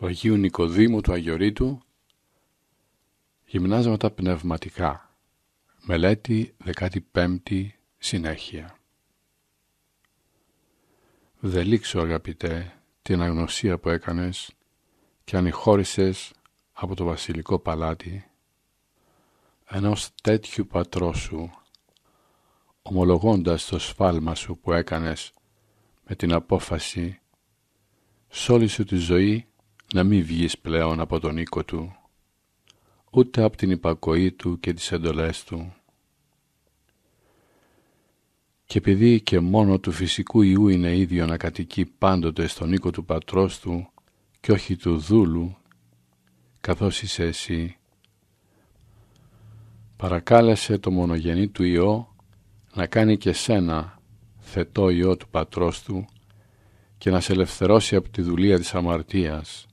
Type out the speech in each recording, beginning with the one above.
του Αγίου Νικοδήμου του Αγιορείτου Γυμνάσματα πνευματικά Μελέτη 15η συνέχεια Δελήξω αγαπητέ την αγνωσία που έκανες και ανηχώρησες από το βασιλικό παλάτι ενός τέτοιου πατρόσου ομολογώντας το σφάλμα σου που έκανες με την απόφαση σ' όλη σου τη ζωή να μην βγεις πλέον από τον οίκο του, ούτε από την υπακοή του και τις εντολές του. Και επειδή και μόνο του φυσικού Ιού είναι ίδιο να κατοικεί πάντοτε στον οίκο του πατρός του και όχι του δούλου, καθώς είσαι εσύ, παρακάλεσε το μονογενή του ιό να κάνει και σένα θετό ιό του πατρός του και να σε ελευθερώσει από τη δουλεία της αμαρτίας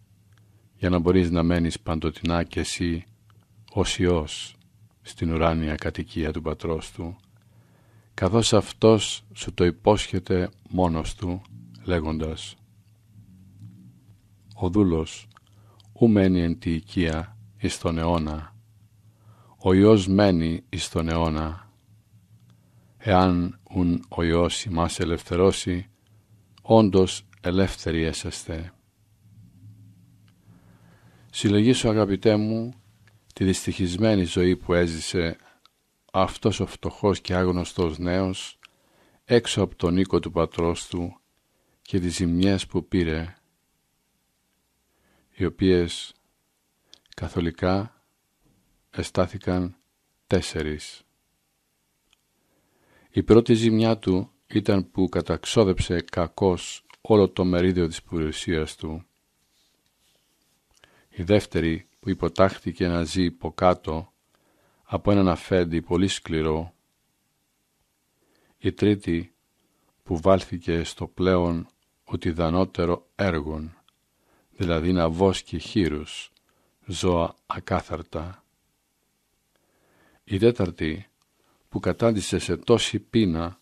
για να μπορείς να μένεις παντοτινά κι εσύ ως Υιός στην ουράνια κατοικία του Πατρός Του, καθώς Αυτός σου το υπόσχεται μόνος Του, λέγοντας «Ο δούλος ου μένει εν τη οικία εις τον αιώνα, ο Υιός μένει εις τον αιώνα. Εάν ουν ο Υιός ημάς ελευθερώσει, όντως ελεύθεροι έσαστε». Συλλογήσου αγαπητέ μου τη δυστυχισμένη ζωή που έζησε αυτός ο φτωχός και άγνωστος νέος έξω από τον οίκο του πατρός του και τις ζημιές που πήρε οι οποίες καθολικά εστάθηκαν τέσσερις. Η πρώτη ζημιά του ήταν που καταξόδεψε κακός όλο το μερίδιο της περιουσίας του η δεύτερη που υποτάχθηκε να ζει υποκάτω από έναν αφέντη πολύ σκληρό. Η τρίτη που βάλθηκε στο πλέον ότι δανότερο έργον, δηλαδή να βόσκει χείρους, ζώα ακάθαρτα. Η τέταρτη που κατάντησε σε τόση πείνα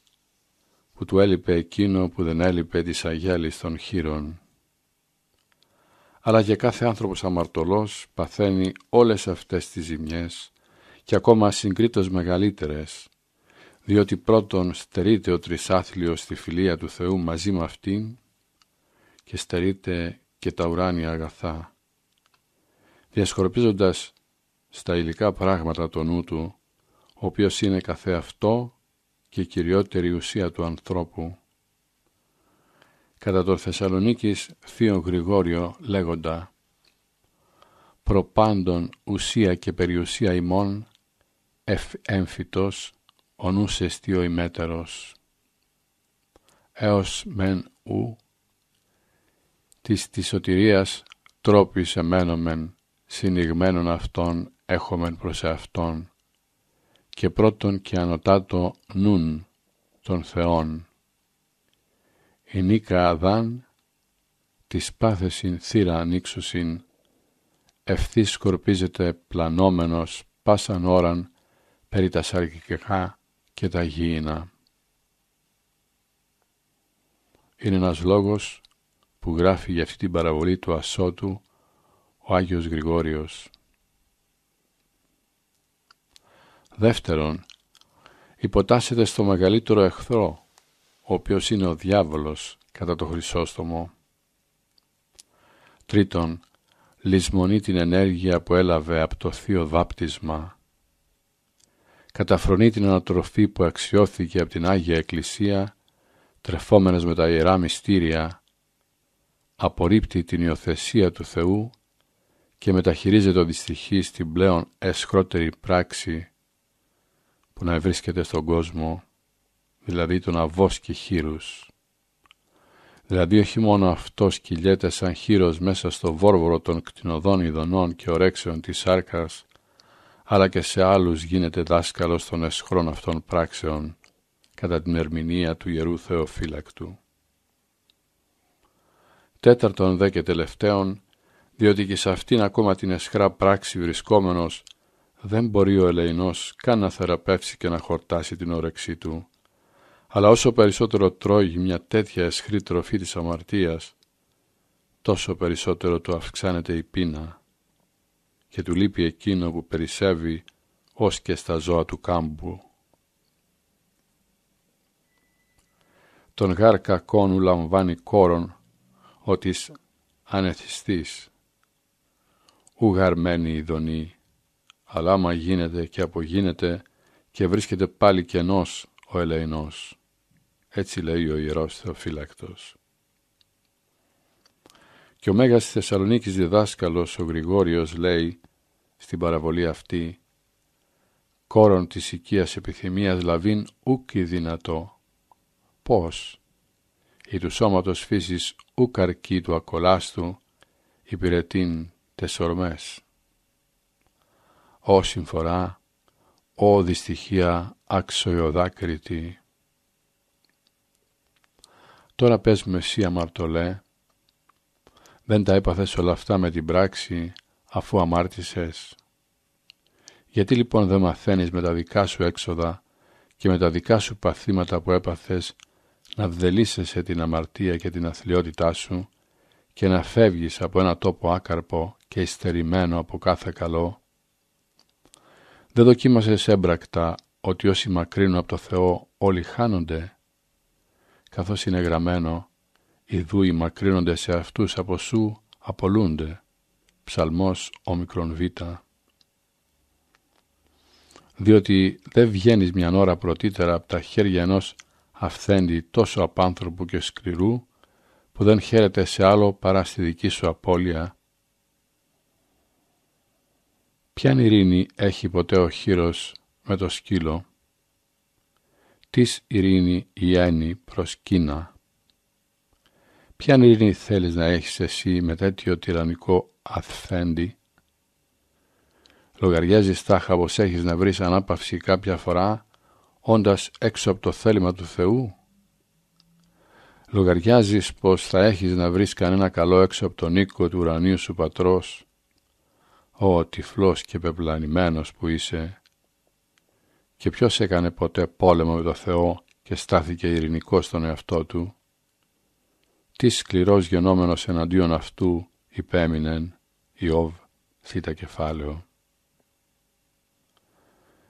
που του έλειπε εκείνο που δεν έλειπε της αγέλης των χείρων αλλά και κάθε άνθρωπος αμαρτωλός παθαίνει όλες αυτές τις ζημιές και ακόμα συγκρίτως μεγαλύτερες, διότι πρώτον στερείται ο τρισάθλιος στη φιλία του Θεού μαζί με αυτήν και στερείται και τα ουράνια αγαθά. Διασκορπίζοντας στα υλικά πράγματα το νου του, ο οποίος είναι καθεαυτό και κυριότερη ουσία του ανθρώπου, κατά τον Θεσσαλονίκης Θείο Γρηγόριο λέγοντα «Προπάντων ουσία και περιουσία ημών εφ έμφυτος ο νους ο ημέτερος έως μεν ου της της σωτηρίας τρόπης εμένομεν συνηγμένων αυτών έχομεν προς αυτόν και πρώτον και ανωτάτο νουν των Θεών ενίκα αδάν, της πάθεσιν θύρα ανοίξουσιν, ευθύς σκορπίζεται πλανόμενος πάσαν ώραν περί τα σαρκικεχά και τα γήινα. Είναι ένας λόγος που γράφει για αυτή την παραβολή του ασώτου ο Άγιος Γρηγόριος. Δεύτερον, υποτάσσεται στο μεγαλύτερο εχθρό ο οποίος είναι ο διάβολος κατά το Χρυσόστομο. Τρίτον, λησμονεί την ενέργεια που έλαβε από το θείο βάπτισμα. Καταφρονεί την ανατροφή που αξιώθηκε από την Άγια Εκκλησία, τρεφόμενος με τα Ιερά Μυστήρια, απορρίπτει την υιοθεσία του Θεού και μεταχειρίζεται ο δυστυχής την πλέον εσχρότερη πράξη που να βρίσκεται στον κόσμο δηλαδή τον αβός και χείρους. Δηλαδή όχι μόνο αυτός κυλιέται σαν χείρος μέσα στο βόρβορο των κτηνοδών ειδονών και ορέξεων της σάρκας, αλλά και σε άλλους γίνεται δάσκαλος των εσχρών αυτών πράξεων, κατά την ερμηνεία του Ιερού Θεοφύλακτου. Τέταρτον δε και τελευταίον, διότι και σε αυτήν ακόμα την εσχρά πράξη βρισκόμενος, δεν μπορεί ο ελεηνός καν να θεραπεύσει και να χορτάσει την όρεξή του, αλλά όσο περισσότερο τρώει μια τέτοια αισχρή τροφή της αμαρτίας, τόσο περισσότερο του αυξάνεται η πείνα και του λείπει εκείνο που περισσεύει ως και στα ζώα του κάμπου. Τον γάρ κακόνου λαμβάνει κόρον ότις ανεθιστής. Ουγαρμένη η δονή, αλλά άμα γίνεται και απογίνεται και βρίσκεται πάλι κενός ο ελεηνός. Έτσι λέει ο Ιερός Θεοφύλακτος. Και ο Μέγας Θεσσαλονίκης διδάσκαλος ο Γρηγόριος λέει στην παραβολή αυτή «Κόρον της οικίας επιθυμίας λαβήν ούκι δυνατό». Πώς? «Η του σώματος φύσης ούκ του ακολάστου υπηρετήν τεσσορμές». Ω συμφορά, ω δυστυχία αξιοδάκριτη. Τώρα πες μου εσύ αμαρτωλέ, δεν τα έπαθες όλα αυτά με την πράξη αφού αμάρτησες. Γιατί λοιπόν δεν μαθαίνεις με τα δικά σου έξοδα και με τα δικά σου παθήματα που έπαθες να βδελίσεσαι την αμαρτία και την αθλειότητά σου και να φεύγεις από ένα τόπο άκαρπο και ειστερημένο από κάθε καλό. Δεν δοκίμασες έμπρακτα ότι όσοι μακρύνουν από το Θεό όλοι χάνονται καθώς είναι γραμμένο «Οι δούοι μακρύνονται σε αυτούς από σου, απολούνται» Ψαλμός όμικρον β. Διότι δεν βγαίνεις μιαν ώρα πρωτήτερα από τα χέρια ενός αυθέντη τόσο απάνθρωπου και σκληρού που δεν χαίρεται σε άλλο παρά στη δική σου απώλεια. Ποιαν ειρήνη έχει ποτέ ο χείρος με το σκύλο της ειρήνη Ιάννη προς Κίνα. Ποια ειρήνη θέλεις να έχεις εσύ με τέτοιο τυραννικό αφέντη. Λογαριάζεις τάχα πως έχεις να βρεις ανάπαυση κάποια φορά όντας έξω από το θέλημα του Θεού. Λογαριάζεις πως θα έχεις να βρεις κανένα καλό έξω από τον οίκο του ουρανίου σου πατρός. Ω τυφλός και πεπλανημένος που είσαι, και ποιος έκανε ποτέ πόλεμο με το Θεό και στάθηκε ειρηνικό στον εαυτό του. Τι σκληρός γενόμενος εναντίον αυτού υπέμεινεν Ιώβ θήτα κεφάλαιο.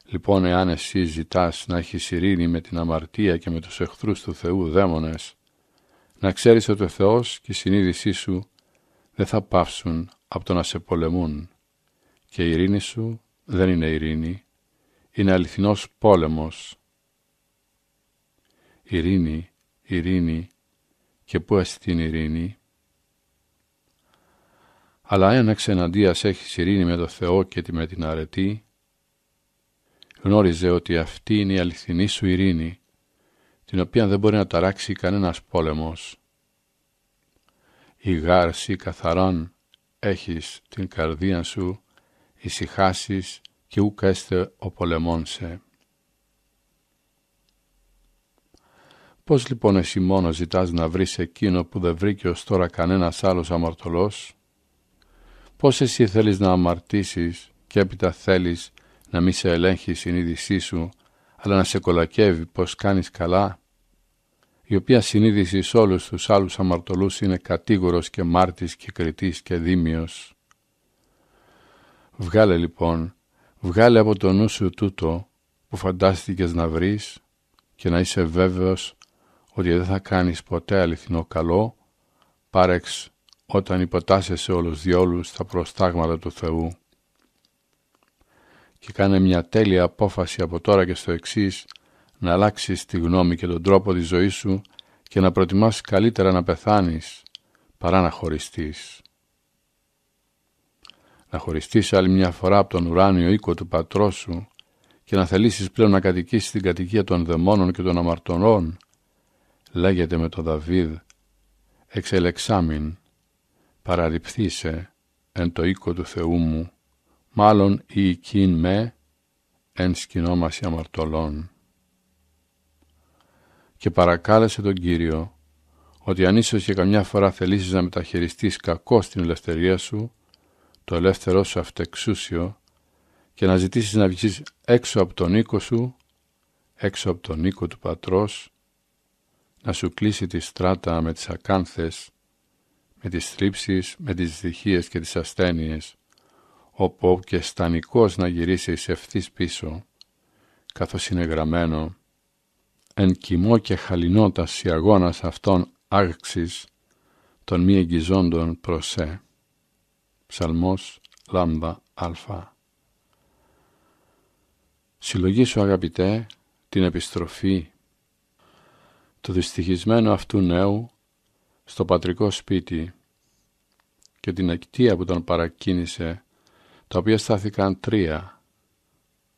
Λοιπόν εάν εσύ ζητάς να έχεις ειρήνη με την αμαρτία και με τους εχθρούς του Θεού δαίμονες, να ξέρεις ότι ο Θεός και η συνείδησή σου δεν θα πάυσουν από το να σε πολεμούν και η ειρήνη σου δεν είναι ειρήνη, είναι αληθινός πόλεμος. Ειρήνη, ειρήνη και πού εσύ την ειρήνη. Αλλά ένα εναντίας έχεις ειρήνη με το Θεό και με την αρετή, γνώριζε ότι αυτή είναι η αληθινή σου ειρήνη, την οποία δεν μπορεί να ταράξει κανένας πόλεμος. Η γάρση καθαράν έχεις την καρδία σου, ησυχάσεις και ουκ έστε ο πολεμόν σε. Πώς λοιπόν εσύ μόνο ζητάς να βρεις εκείνο που δεν βρήκε ως τώρα κανένας άλλος αμαρτωλός. Πώς εσύ θέλεις να αμαρτήσεις και έπειτα θέλεις να μη σε ελέγχεις η συνείδησή σου, αλλά να σε κολακεύει πως κάνεις καλά, η οποία συνείδηση σε όλους τους άλλους αμαρτωλούς είναι κατήγορος και μάρτης και κριτής και δίμιος. Βγάλε λοιπόν Βγάλε από το νου σου τούτο που φαντάστηκες να βρεις και να είσαι βέβαιος ότι δεν θα κάνεις ποτέ αληθινό καλό, πάρεξ όταν υποτάσσεσαι όλους διόλους τα προστάγματα του Θεού. Και κάνε μια τέλεια απόφαση από τώρα και στο εξής να αλλάξεις τη γνώμη και τον τρόπο της ζωής σου και να προτιμάς καλύτερα να πεθάνεις παρά να χωριστείς να χωριστείς άλλη μια φορά από τον ουράνιο οίκο του πατρός σου και να θελήσεις πλέον να κατοικήσεις στην κατοικία των δαιμόνων και των αμαρτωλών, λέγεται με τον Δαβίδ, εξελεξάμην, παραρριπθήσε εν το οίκο του Θεού μου, μάλλον ή εκείν με εν σκηνόμαση αμαρτωλών. Και παρακάλεσε τον Κύριο, ότι αν ίσως και καμιά φορά θελήσεις να μεταχειριστείς κακό στην ελευθερία σου, το ελεύθερό σου αυτεξούσιο και να ζητήσεις να βγεις έξω από τον οίκο σου, έξω από τον οίκο του πατρός, να σου κλείσει τη στράτα με τις ακάνθες, με τις θλίψεις, με τις δυστυχίες και τις ασθένειες, όπου και στανικός να γυρίσεις ευθύς πίσω, καθώς είναι γραμμένο, εν κοιμό και χαλινότας η αγώνας αυτών άγξης των μη εγγυζόντων προσέ. Ψαλμός Λάμδα ΑΛΦΑ Συλλογή σου αγαπητέ την επιστροφή του δυστυχισμένου αυτού νέου στο πατρικό σπίτι και την ακτία που τον παρακίνησε τα οποία στάθηκαν τρία.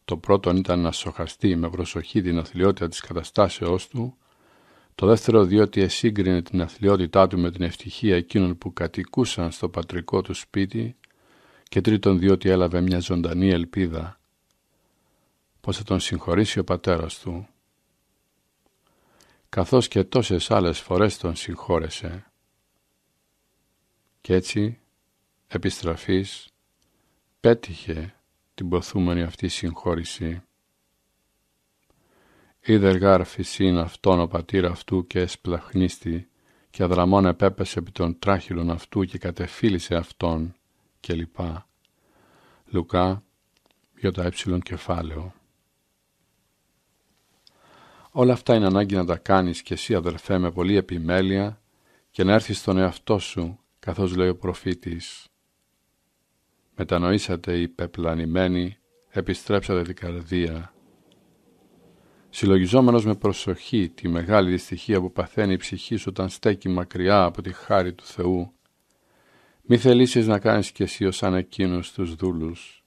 Το πρώτον ήταν να σοχαστεί με προσοχή την αθλειότητα της καταστάσεώς του το δεύτερο διότι εσύγκρινε την αθλειότητά του με την ευτυχία εκείνων που κατοικούσαν στο πατρικό του σπίτι και τρίτον διότι έλαβε μια ζωντανή ελπίδα πως θα τον συγχωρήσει ο πατέρας του καθώς και τόσες άλλες φορές τον συγχώρεσε και έτσι επιστραφής πέτυχε την ποθούμενη αυτή συγχώρηση Είδε γάρ σύν αυτόν ο πατήρ αυτού και εσπλαχνίστη και αδραμόν επέπεσε επί των τράχυλων αυτού και κατεφύλισε αυτόν και λοιπά. Λουκά, έψιλον κεφάλαιο. Όλα αυτά είναι ανάγκη να τα κάνεις και εσύ αδερφέ με πολλή επιμέλεια και να έρθεις στον εαυτό σου, καθώς λέει ο προφήτης. Μετανοήσατε είπε πεπλανημένοι, επιστρέψατε την καρδία συλλογιζόμενος με προσοχή τη μεγάλη δυστυχία που παθαίνει η ψυχή σου όταν στέκει μακριά από τη χάρη του Θεού, μη θελήσεις να κάνεις κι εσύ ως ανεκείνους τους δούλους,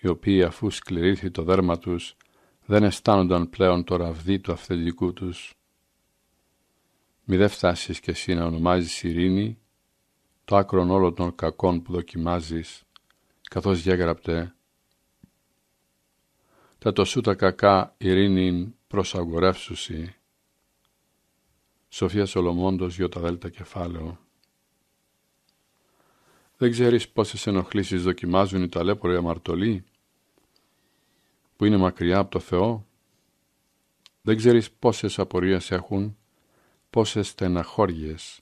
οι οποίοι αφού σκληρήθη το δέρμα τους, δεν αισθάνονταν πλέον το ραβδί του αυθεντικού τους. Μη δε φτάσεις κι εσύ να ονομάζεις ειρήνη, το άκρον όλων των κακών που δοκιμάζεις, καθώς γέγραπτε» τα τοσού τα κακά ειρήνην προσαγορεύσουσι. Σοφία Σολομόντος, Ιωταδέλτα Κεφάλαιο. Δεν ξέρεις πόσες ενοχλήσεις δοκιμάζουν οι ταλέποροι αμαρτωλοί που είναι μακριά από το Θεό. Δεν ξέρεις πόσες απορίες έχουν, πόσες στεναχώριες,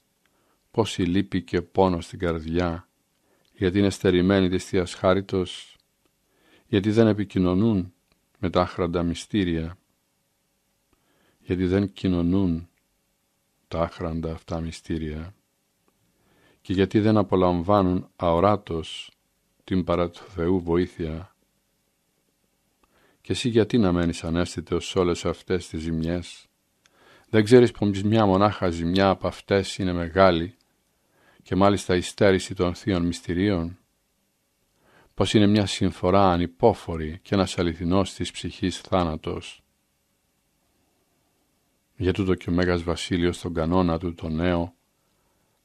πόση λύπη και πόνο στην καρδιά, γιατί είναι στερημένοι της Θείας Χάριτος, γιατί δεν επικοινωνούν, με τα άχραντα μυστήρια γιατί δεν κοινωνούν τα άχραντα αυτά μυστήρια και γιατί δεν απολαμβάνουν αοράτως την παρά του Θεού βοήθεια. Και εσύ γιατί να μένεις ανέστητος σε όλες αυτές τις ζημιές. Δεν ξέρεις πως μια μονάχα ζημιά από αυτές είναι μεγάλη και μάλιστα η στέρηση των θείων μυστηρίων πως είναι μια συμφορά ανυπόφορη και ένας αληθινός της ψυχής θάνατος. Για τούτο και ο Μέγας Βασίλειος στον κανόνα του το νέο,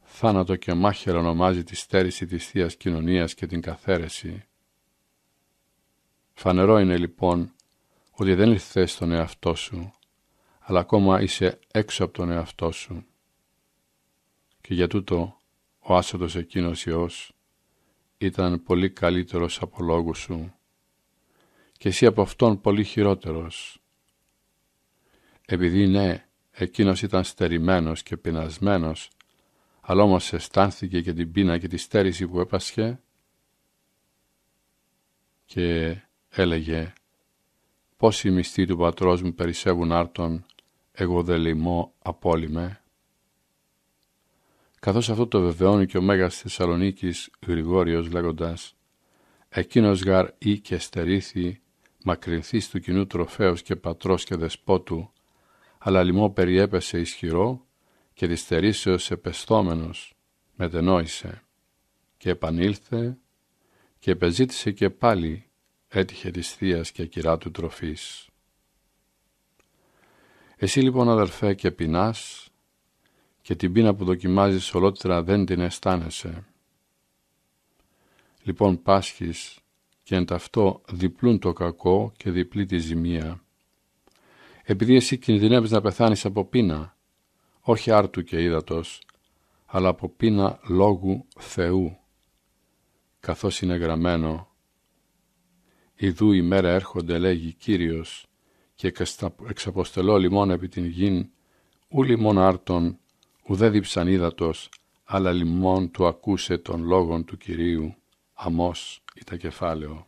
θάνατο και μάχερο ονομάζει τη στέρηση της θείας Κοινωνίας και την καθαίρεση. Φανερό είναι λοιπόν ότι δεν ήρθε στον εαυτό σου, αλλά ακόμα είσαι έξω από τον εαυτό σου. Και για τούτο ο άσωτος εκείνος Υιός ήταν πολύ καλύτερος από λόγους σου και εσύ από αυτόν πολύ χειρότερος. Επειδή ναι, εκείνος ήταν στερημένος και πεινασμένος, αλλά όμως αισθάνθηκε και την πείνα και τη στέρηση που έπασχε και έλεγε «Πώς οι μισθοί του πατρός μου περισσεύουν άρτων, εγώ δεν λοιμώ απόλυμε» καθώς αυτό το βεβαιώνει και ο Μέγας Θεσσαλονίκης Γρηγόριος λέγοντας, εκείνος γαρ ή και στερήθη, μακρινθής του κοινού τροφέως και πατρός και δεσπότου, αλλά λοιμό περιέπεσε ισχυρό και δυστερήσεως επεστόμενο, μετενόησε και επανήλθε και επεζήτησε και πάλι έτυχε της θείας και κυρά του τροφής. Εσύ λοιπόν αδερφέ και πεινάς και την πείνα που δοκιμάζεις ολότερα δεν την αισθάνεσαι. Λοιπόν πάσχεις και εν ταυτό διπλούν το κακό και διπλή τη ζημία. Επειδή εσύ κινδυνεύεις να πεθάνεις από πείνα, όχι άρτου και ύδατος, αλλά από πείνα λόγου Θεού, καθώς είναι γραμμένο. Ιδού η μέρα έρχονται, λέγει Κύριος, και εξαποστελώ λιμών επί την γην, ου λιμών άρτων ουδέ διψανίδατος, αλλά λιμών του ακούσε των λόγων του Κυρίου, αμός τα κεφάλαιο.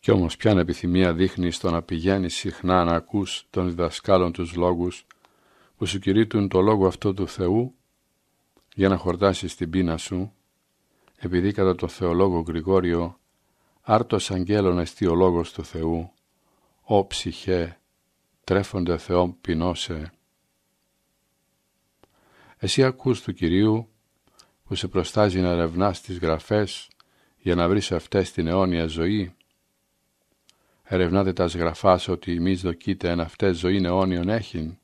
Κι όμως ποιαν επιθυμία δείχνει στο να πηγαίνει συχνά να ακούς των διδασκάλων τους λόγους που σου κηρύττουν το λόγο αυτό του Θεού για να χορτάσεις την πείνα σου, επειδή κατά το θεολόγο Γρηγόριο άρτος αγγέλων εστί ο λόγος του Θεού, ο ψυχέ, τρέφονται Θεόν ποινώσε, εσύ ακούς του Κυρίου που σε προστάζει να ερευνάς τις γραφές για να βρεις αυτές την αιώνια ζωή. Ερευνάτε τα γραφάς ότι εμείς δοκείτε εν αυτές ζωή αιώνιον έχειν.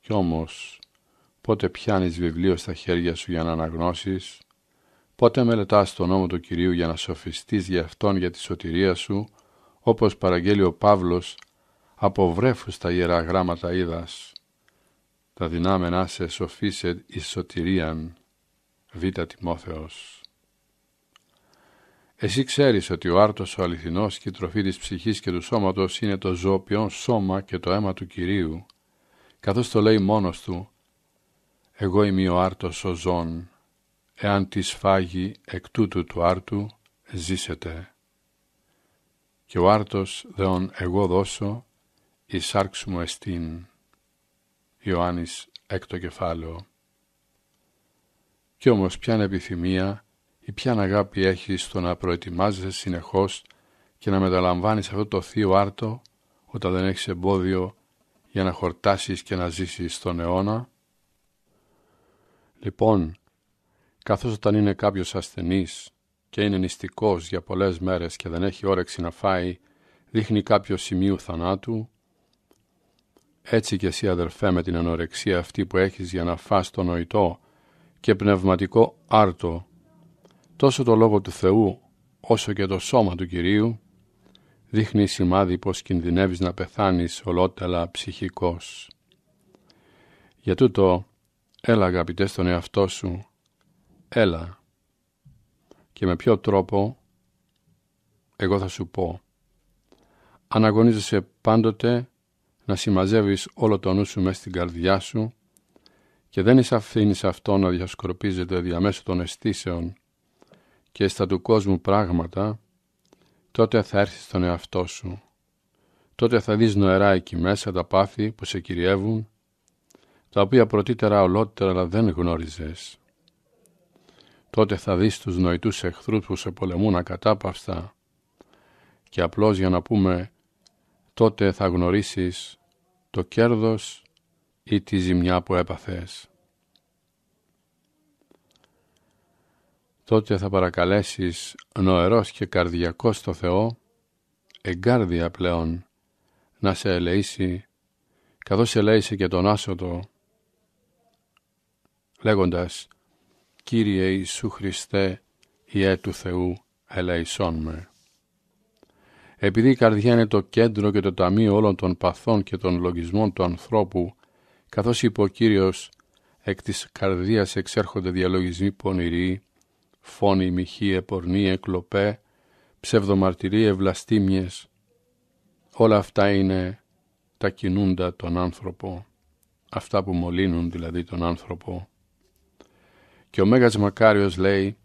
Κι όμως πότε πιάνεις βιβλίο στα χέρια σου για να αναγνώσεις, πότε μελετάς τον νόμο του Κυρίου για να σοφιστείς γι' Αυτόν για τη σωτηρία σου, όπως παραγγέλει ο Παύλος, από βρέφους τα Ιερά Γράμματα είδας τα δυνάμενα σε σοφίσε η σωτηρίαν. Β. Τιμόθεος. Εσύ ξέρεις ότι ο άρτος ο αληθινός και η τροφή της ψυχής και του σώματος είναι το ζωοποιόν σώμα και το αίμα του Κυρίου, καθώς το λέει μόνος του «Εγώ είμαι ο άρτος ο ζών, εάν τη σφάγει εκ τούτου του άρτου, ζήσετε». Και ο άρτος δεόν εγώ δώσω, εισάρξου μου εστίν. Ιωάννης έκτο κεφάλαιο. Κι όμως ποιαν επιθυμία ή ποιαν αγάπη έχεις στο να προετοιμάζεσαι συνεχώς και να μεταλαμβάνεις αυτό το θείο άρτο όταν δεν έχεις εμπόδιο για να χορτάσεις και να ζήσεις στον αιώνα. Λοιπόν, καθώς όταν είναι κάποιος ασθενής και είναι νηστικός για πολλές μέρες και δεν έχει όρεξη να φάει, δείχνει κάποιο σημείο θανάτου, έτσι και εσύ αδερφέ με την ανορεξία αυτή που έχεις για να φας το νοητό και πνευματικό άρτο, τόσο το Λόγο του Θεού όσο και το σώμα του Κυρίου, δείχνει σημάδι πως κινδυνεύεις να πεθάνεις ολότελα ψυχικός. Για τούτο, έλα αγαπητέ τον εαυτό σου, έλα. Και με ποιο τρόπο, εγώ θα σου πω. Αναγωνίζεσαι πάντοτε να συμμαζεύεις όλο το νου σου μέσα στην καρδιά σου και δεν αφήνεις αυτό να διασκορπίζεται διαμέσου των αισθήσεων και στα του κόσμου πράγματα, τότε θα έρθεις στον εαυτό σου. Τότε θα δεις νοερά εκεί μέσα τα πάθη που σε κυριεύουν, τα οποία πρωτύτερα ολότερα δεν γνώριζες. Τότε θα δεις τους νοητούς εχθρούς που σε πολεμούν ακατάπαυστα και απλώς για να πούμε τότε θα γνωρίσεις το κέρδος ή τη ζημιά που έπαθες. Τότε θα παρακαλέσεις νοερός και καρδιακός το Θεό, εγκάρδια πλέον, να σε ελεήσει, καθώς ελέησε και τον άσωτο, λέγοντας «Κύριε Ιησού Χριστέ, Ιε του Θεού, ελεησόν με». Επειδή η καρδιά είναι το κέντρο και το ταμείο όλων των παθών και των λογισμών του ανθρώπου, καθώς είπε ο Κύριος, εκ της καρδίας εξέρχονται διαλογισμοί πονηροί, φόνοι, μοιχοί, επορνοί, εκλοπέ, ψευδομαρτυροί, ευλαστήμιες. Όλα αυτά είναι τα κινούντα τον άνθρωπο, αυτά που μολύνουν δηλαδή τον άνθρωπο. Και ο Μέγας Μακάριος λέει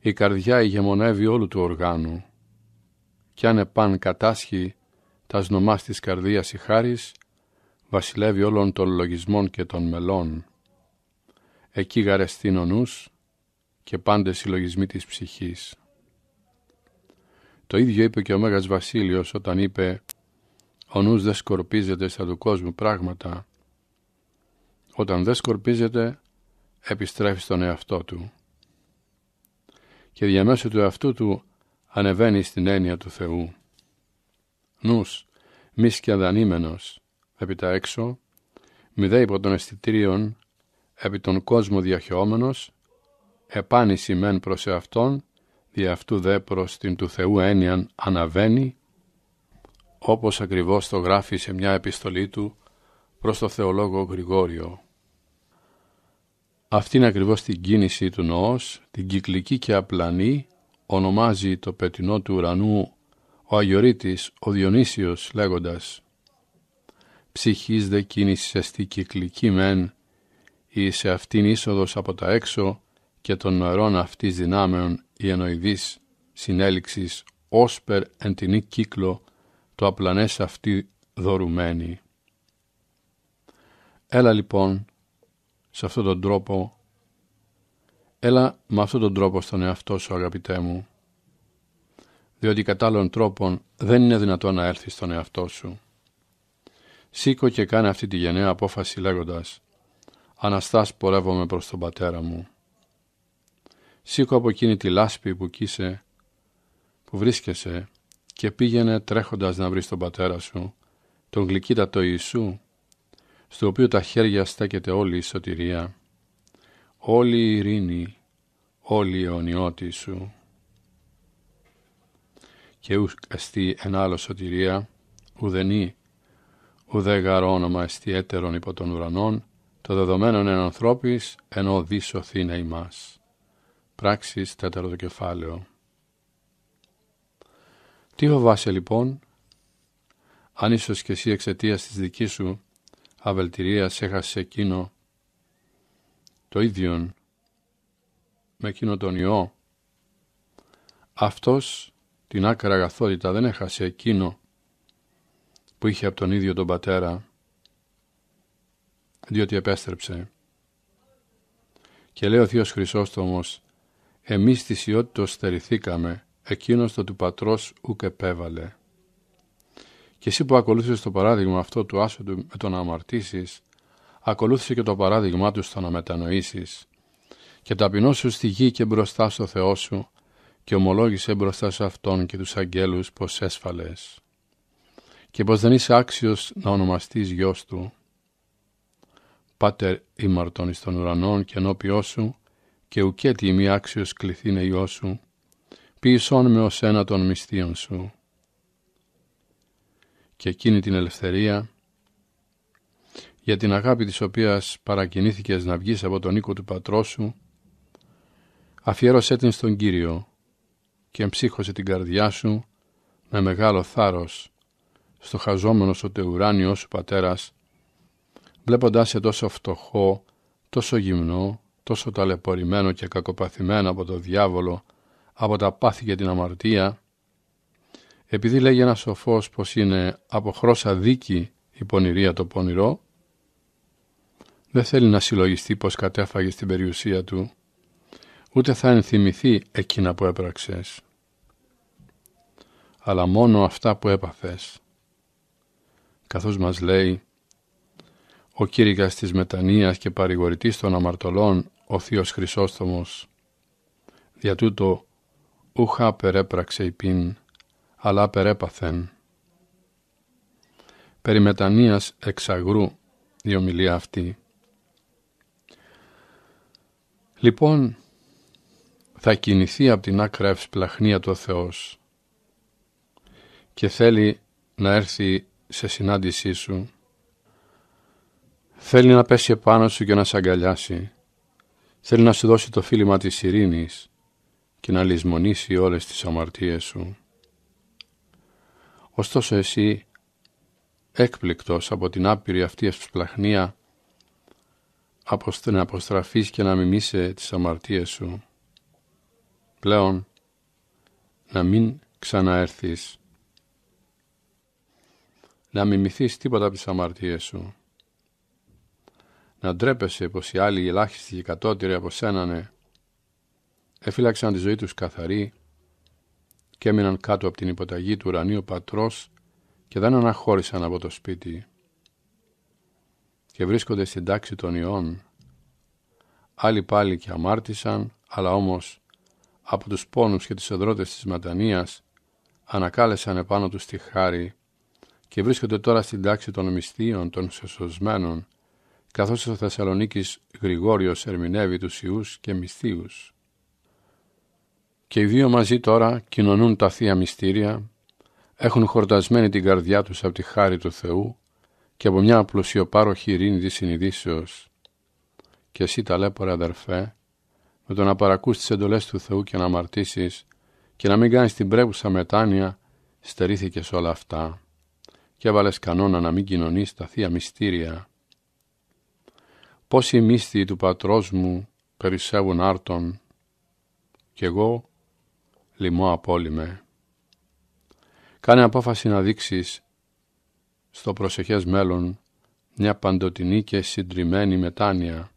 «Η καρδιά ηγεμονεύει όλου του οργάνου, κι αν επάν κατάσχει τας νομάς της καρδίας η χάρις, βασιλεύει όλων των λογισμών και των μελών. Εκεί γαρεστήν ο νους και πάντες οι λογισμοί της ψυχής. Το ίδιο είπε και ο Μέγας Βασίλειος όταν είπε «Ο νους δεν σκορπίζεται στα του κόσμου πράγματα. Όταν δεν σκορπίζεται, επιστρέφει στον εαυτό του». Και διαμέσου του εαυτού του ανεβαίνει στην έννοια του Θεού. Νους, μη σκιαδανήμενος, επί τα έξω, δε υπό των αισθητήριων, επί τον κόσμο διαχειόμενος, επάνηση μεν προς εαυτόν, δι' αυτού δε προς την του Θεού έννοιαν αναβαίνει, όπως ακριβώς το γράφει σε μια επιστολή του προς το θεολόγο Γρηγόριο. Αυτή είναι ακριβώς την κίνηση του νοός, την κυκλική και απλανή, ονομάζει το πετεινό του ουρανού ο Αγιορείτης, ο Διονύσιος, λέγοντας «Ψυχής δε εστί κυκλική μεν, ή σε αυτήν είσοδος από τα έξω και των νοερών αυτής δυνάμεων η ενοηδής συνέλιξης όσπερ εν την κύκλο το απλανές αυτή δωρουμένη». Έλα λοιπόν σε αυτόν τον τρόπο Έλα με αυτόν τον τρόπο στον εαυτό σου αγαπητέ μου, διότι κατά άλλων τρόπων δεν είναι δυνατό να έρθει στον εαυτό σου. Σήκω και κάνε αυτή τη γενναία απόφαση λέγοντας «Αναστάς πορεύομαι προς τον πατέρα μου». Σήκω από εκείνη τη λάσπη που κήσε, που βρίσκεσαι και πήγαινε τρέχοντας να βρεις τον πατέρα σου, τον γλυκύτατο Ιησού, στο οποίο τα χέρια στέκεται όλη η σωτηρία όλη η ειρήνη, όλη η αιωνιώτη σου. Και ουκ αστεί εν άλλος σωτηρία, ουδενή, ουδέ γαρόνομα εστι έτερον υπό των ουρανών, το δεδομένον εν ανθρώπης, ενώ δι σωθήνα ημάς. Πράξεις τέταρτο κεφάλαιο. Τι φοβάσαι λοιπόν, αν ίσως και εσύ εξαιτίας της δικής σου αβελτηρίας έχασες εκείνο το ίδιο με εκείνο τον ιό. Αυτός την άκρα αγαθότητα δεν έχασε εκείνο που είχε από τον ίδιο τον πατέρα, διότι επέστρεψε. Και λέει ο Θείος Χρυσόστομος, εμείς της ιότητος στερηθήκαμε, εκείνος το του πατρός ουκ επέβαλε. Και εσύ που ακολούθησες το παράδειγμα αυτό του άσου του με τον αμαρτήσεις, ακολούθησε και το παράδειγμά του στο να μετανοήσεις. και σου στη γη και μπροστά στο Θεό σου και ομολόγησε μπροστά σε Αυτόν και τους αγγέλους πως έσφαλες. και πως δεν είσαι άξιος να ονομαστείς γιος του. Πάτερ ήμαρτον εις των ουρανών και ενώπιό σου και ουκέτη ημί άξιος είναι γιο σου ποιησόν με ως ένα των μυστήων σου. Και εκείνη την ελευθερία για την αγάπη της οποίας παρακινήθηκες να βγεις από τον οίκο του πατρός σου, αφιέρωσέ την στον Κύριο και εμψύχωσε την καρδιά σου με μεγάλο θάρρος στο χαζόμενο σου ουράνιο σου πατέρας, βλέποντάς σε τόσο φτωχό, τόσο γυμνό, τόσο ταλαιπωρημένο και κακοπαθημένο από το διάβολο, από τα πάθη και την αμαρτία, επειδή λέγει ένας σοφός πως είναι από χρώσα δίκη η πονηρία το πονηρό, δεν θέλει να συλλογιστεί πως κατέφαγες την περιουσία του, ούτε θα ενθυμηθεί εκείνα που έπραξες, αλλά μόνο αυτά που έπαθες. Καθώς μας λέει, ο κήρυγας της μετανοίας και παρηγορητής των αμαρτωλών, ο Θείος Χρυσόστομος, δια τούτο ούχα περέπραξε υπήν, αλλά περέπαθεν. Περιμετανιάς εξαγρού η ομιλία αυτή. Λοιπόν, θα κινηθεί από την άκρα ευσπλαχνία του Θεός και θέλει να έρθει σε συνάντησή σου, θέλει να πέσει επάνω σου και να σε αγκαλιάσει, θέλει να σου δώσει το φίλημα της ειρήνης και να λησμονήσει όλες τις αμαρτίες σου. Ωστόσο εσύ, έκπληκτος από την άπειρη αυτή ευσπλαχνία, να αποστραφείς και να μιμήσει τις αμαρτίες σου. Πλέον, να μην ξαναέρθεις. Να μιμηθείς τίποτα από τις αμαρτίες σου. Να ντρέπεσαι πως οι άλλοι ελάχιστοι και κατώτεροι από σένανε ναι, έφυλαξαν τη ζωή τους καθαρή και έμειναν κάτω από την υποταγή του ουρανίου πατρός και δεν αναχώρησαν από το σπίτι και βρίσκονται στην τάξη των ιών. Άλλοι πάλι και αμάρτησαν, αλλά όμως από τους πόνους και τις οδρότες της ματανίας ανακάλεσαν επάνω τους τη χάρη και βρίσκονται τώρα στην τάξη των μυστίων των σωσμένων, καθώς ο Θεσσαλονίκης Γρηγόριος ερμηνεύει τους ιούς και μυστίους. Και οι δύο μαζί τώρα κοινωνούν τα θεία μυστήρια, έχουν χορτασμένη την καρδιά τους από τη χάρη του Θεού και από μια πλουσιοπάροχη ειρήνη της συνειδήσεως. Και εσύ ταλέπορε αδερφέ, με το να παρακούς τις εντολές του Θεού και να αμαρτήσεις και να μην κάνεις την πρέπουσα μετάνοια, στερήθηκες όλα αυτά και έβαλες κανόνα να μην κοινωνείς τα θεία μυστήρια. Πόσοι οι του πατρός μου περισσεύουν άρτων, κι εγώ λιμώ απόλυμε. Κάνε απόφαση να δείξεις στο προσεχές μέλλον μια παντοτινή και συντριμμένη μετάνοια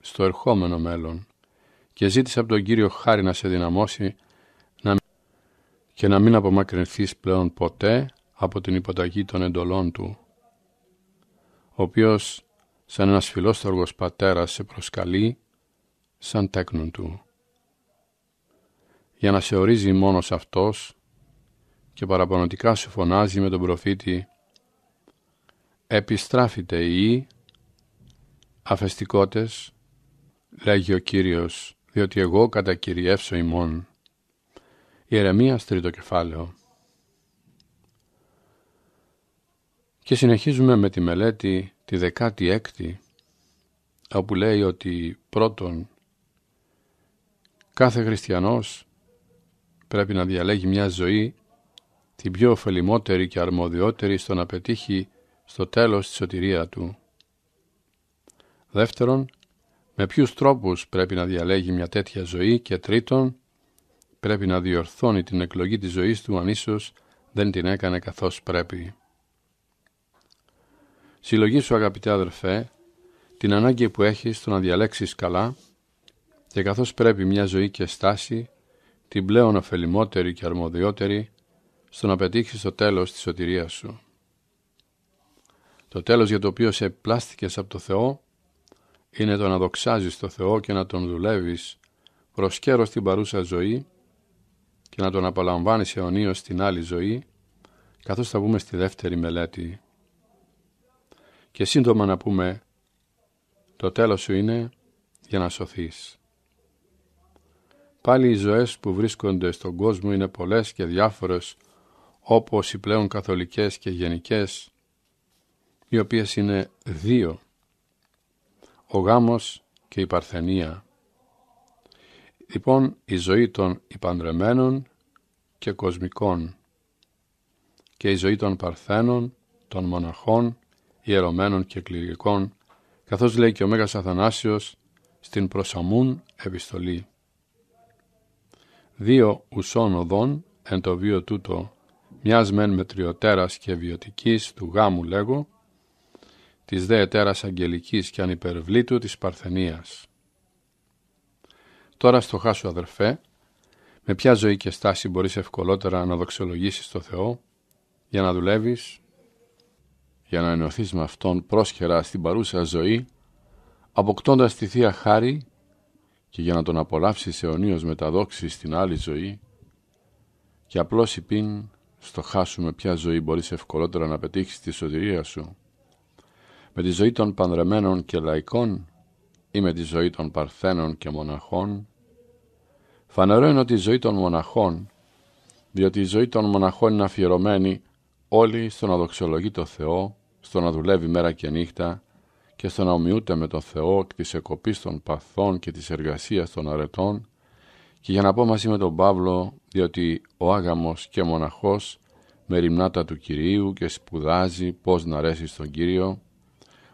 στο ερχόμενο μέλλον και ζήτησε από τον Κύριο χάρη να σε δυναμώσει να... και να μην απομακρυνθείς πλέον ποτέ από την υποταγή των εντολών Του, ο οποίος σαν ένας φιλόστοργος πατέρας σε προσκαλεί σαν τέκνον Του, για να σε ορίζει μόνος Αυτός και παραπονοτικά σου φωνάζει με τον προφήτη επιστράφητε οι αφεστικότες, λέγει ο Κύριος, διότι εγώ κατακυριεύσω ημών. Ιερεμίας τρίτο κεφάλαιο. Και συνεχίζουμε με τη μελέτη τη δεκάτη έκτη, όπου λέει ότι πρώτον κάθε χριστιανός πρέπει να διαλέγει μια ζωή την πιο ωφελημότερη και αρμοδιότερη στο να πετύχει στο τέλος της σωτηρία του. Δεύτερον, με ποιους τρόπους πρέπει να διαλέγει μια τέτοια ζωή και τρίτον, πρέπει να διορθώνει την εκλογή της ζωής του αν ίσως δεν την έκανε καθώς πρέπει. Συλλογή σου αγαπητέ αδερφέ, την ανάγκη που έχεις στο να διαλέξεις καλά και καθώς πρέπει μια ζωή και στάση, την πλέον ωφελημότερη και αρμοδιότερη, στο να πετύχεις το τέλος της σωτηρίας σου. Το τέλος για το οποίο σε πλάστηκες από το Θεό είναι το να δοξάζεις το Θεό και να Τον δουλεύεις προς καιρός στην παρούσα ζωή και να Τον απολαμβάνεις αιωνίως στην άλλη ζωή καθώς θα πούμε στη δεύτερη μελέτη. Και σύντομα να πούμε το τέλος σου είναι για να σωθείς. Πάλι οι ζωές που βρίσκονται στον κόσμο είναι πολλές και διάφορες όπως οι πλέον καθολικές και γενικές οι οποίες είναι δύο, ο γάμος και η παρθενία. Λοιπόν, η ζωή των υπαντρεμένων και κοσμικών και η ζωή των παρθένων, των μοναχών, ιερωμένων και κληρικών, καθώς λέει και ο Μέγας Αθανάσιος στην προσαμούν επιστολή. Δύο ουσών οδών εν το βίο τούτο, μιας μεν τριωτέρας και βιωτικής του γάμου λέγω, της δε ετέρας αγγελικής και ανυπερβλήτου της Παρθενίας. Τώρα στο χάσου αδερφέ, με ποια ζωή και στάση μπορείς ευκολότερα να δοξολογήσεις το Θεό, για να δουλεύεις, για να ενωθείς με Αυτόν πρόσχερα στην παρούσα ζωή, αποκτώντας τη Θεία Χάρη και για να τον απολαύσεις αιωνίως μεταδόξει στην άλλη ζωή και απλώς υπήν στο χάσου με ποια ζωή μπορείς ευκολότερα να πετύχεις τη σωτηρία σου με τη ζωή των πανδρεμένων και λαϊκών ή με τη ζωή των παρθένων και μοναχών. Φανερό είναι ότι η ζωή των μοναχών, διότι η ζωή των μοναχών είναι αφιερωμένη όλοι στο να δοξολογεί το Θεό, στο να δουλεύει μέρα και νύχτα και στο να ομοιούται με το Θεό εκ της των παθών και της εργασίας των αρετών και για να πω μαζί με τον Παύλο, διότι ο άγαμος και μοναχός ρημνάτα του Κυρίου και σπουδάζει πώς να αρέσει στον Κύριο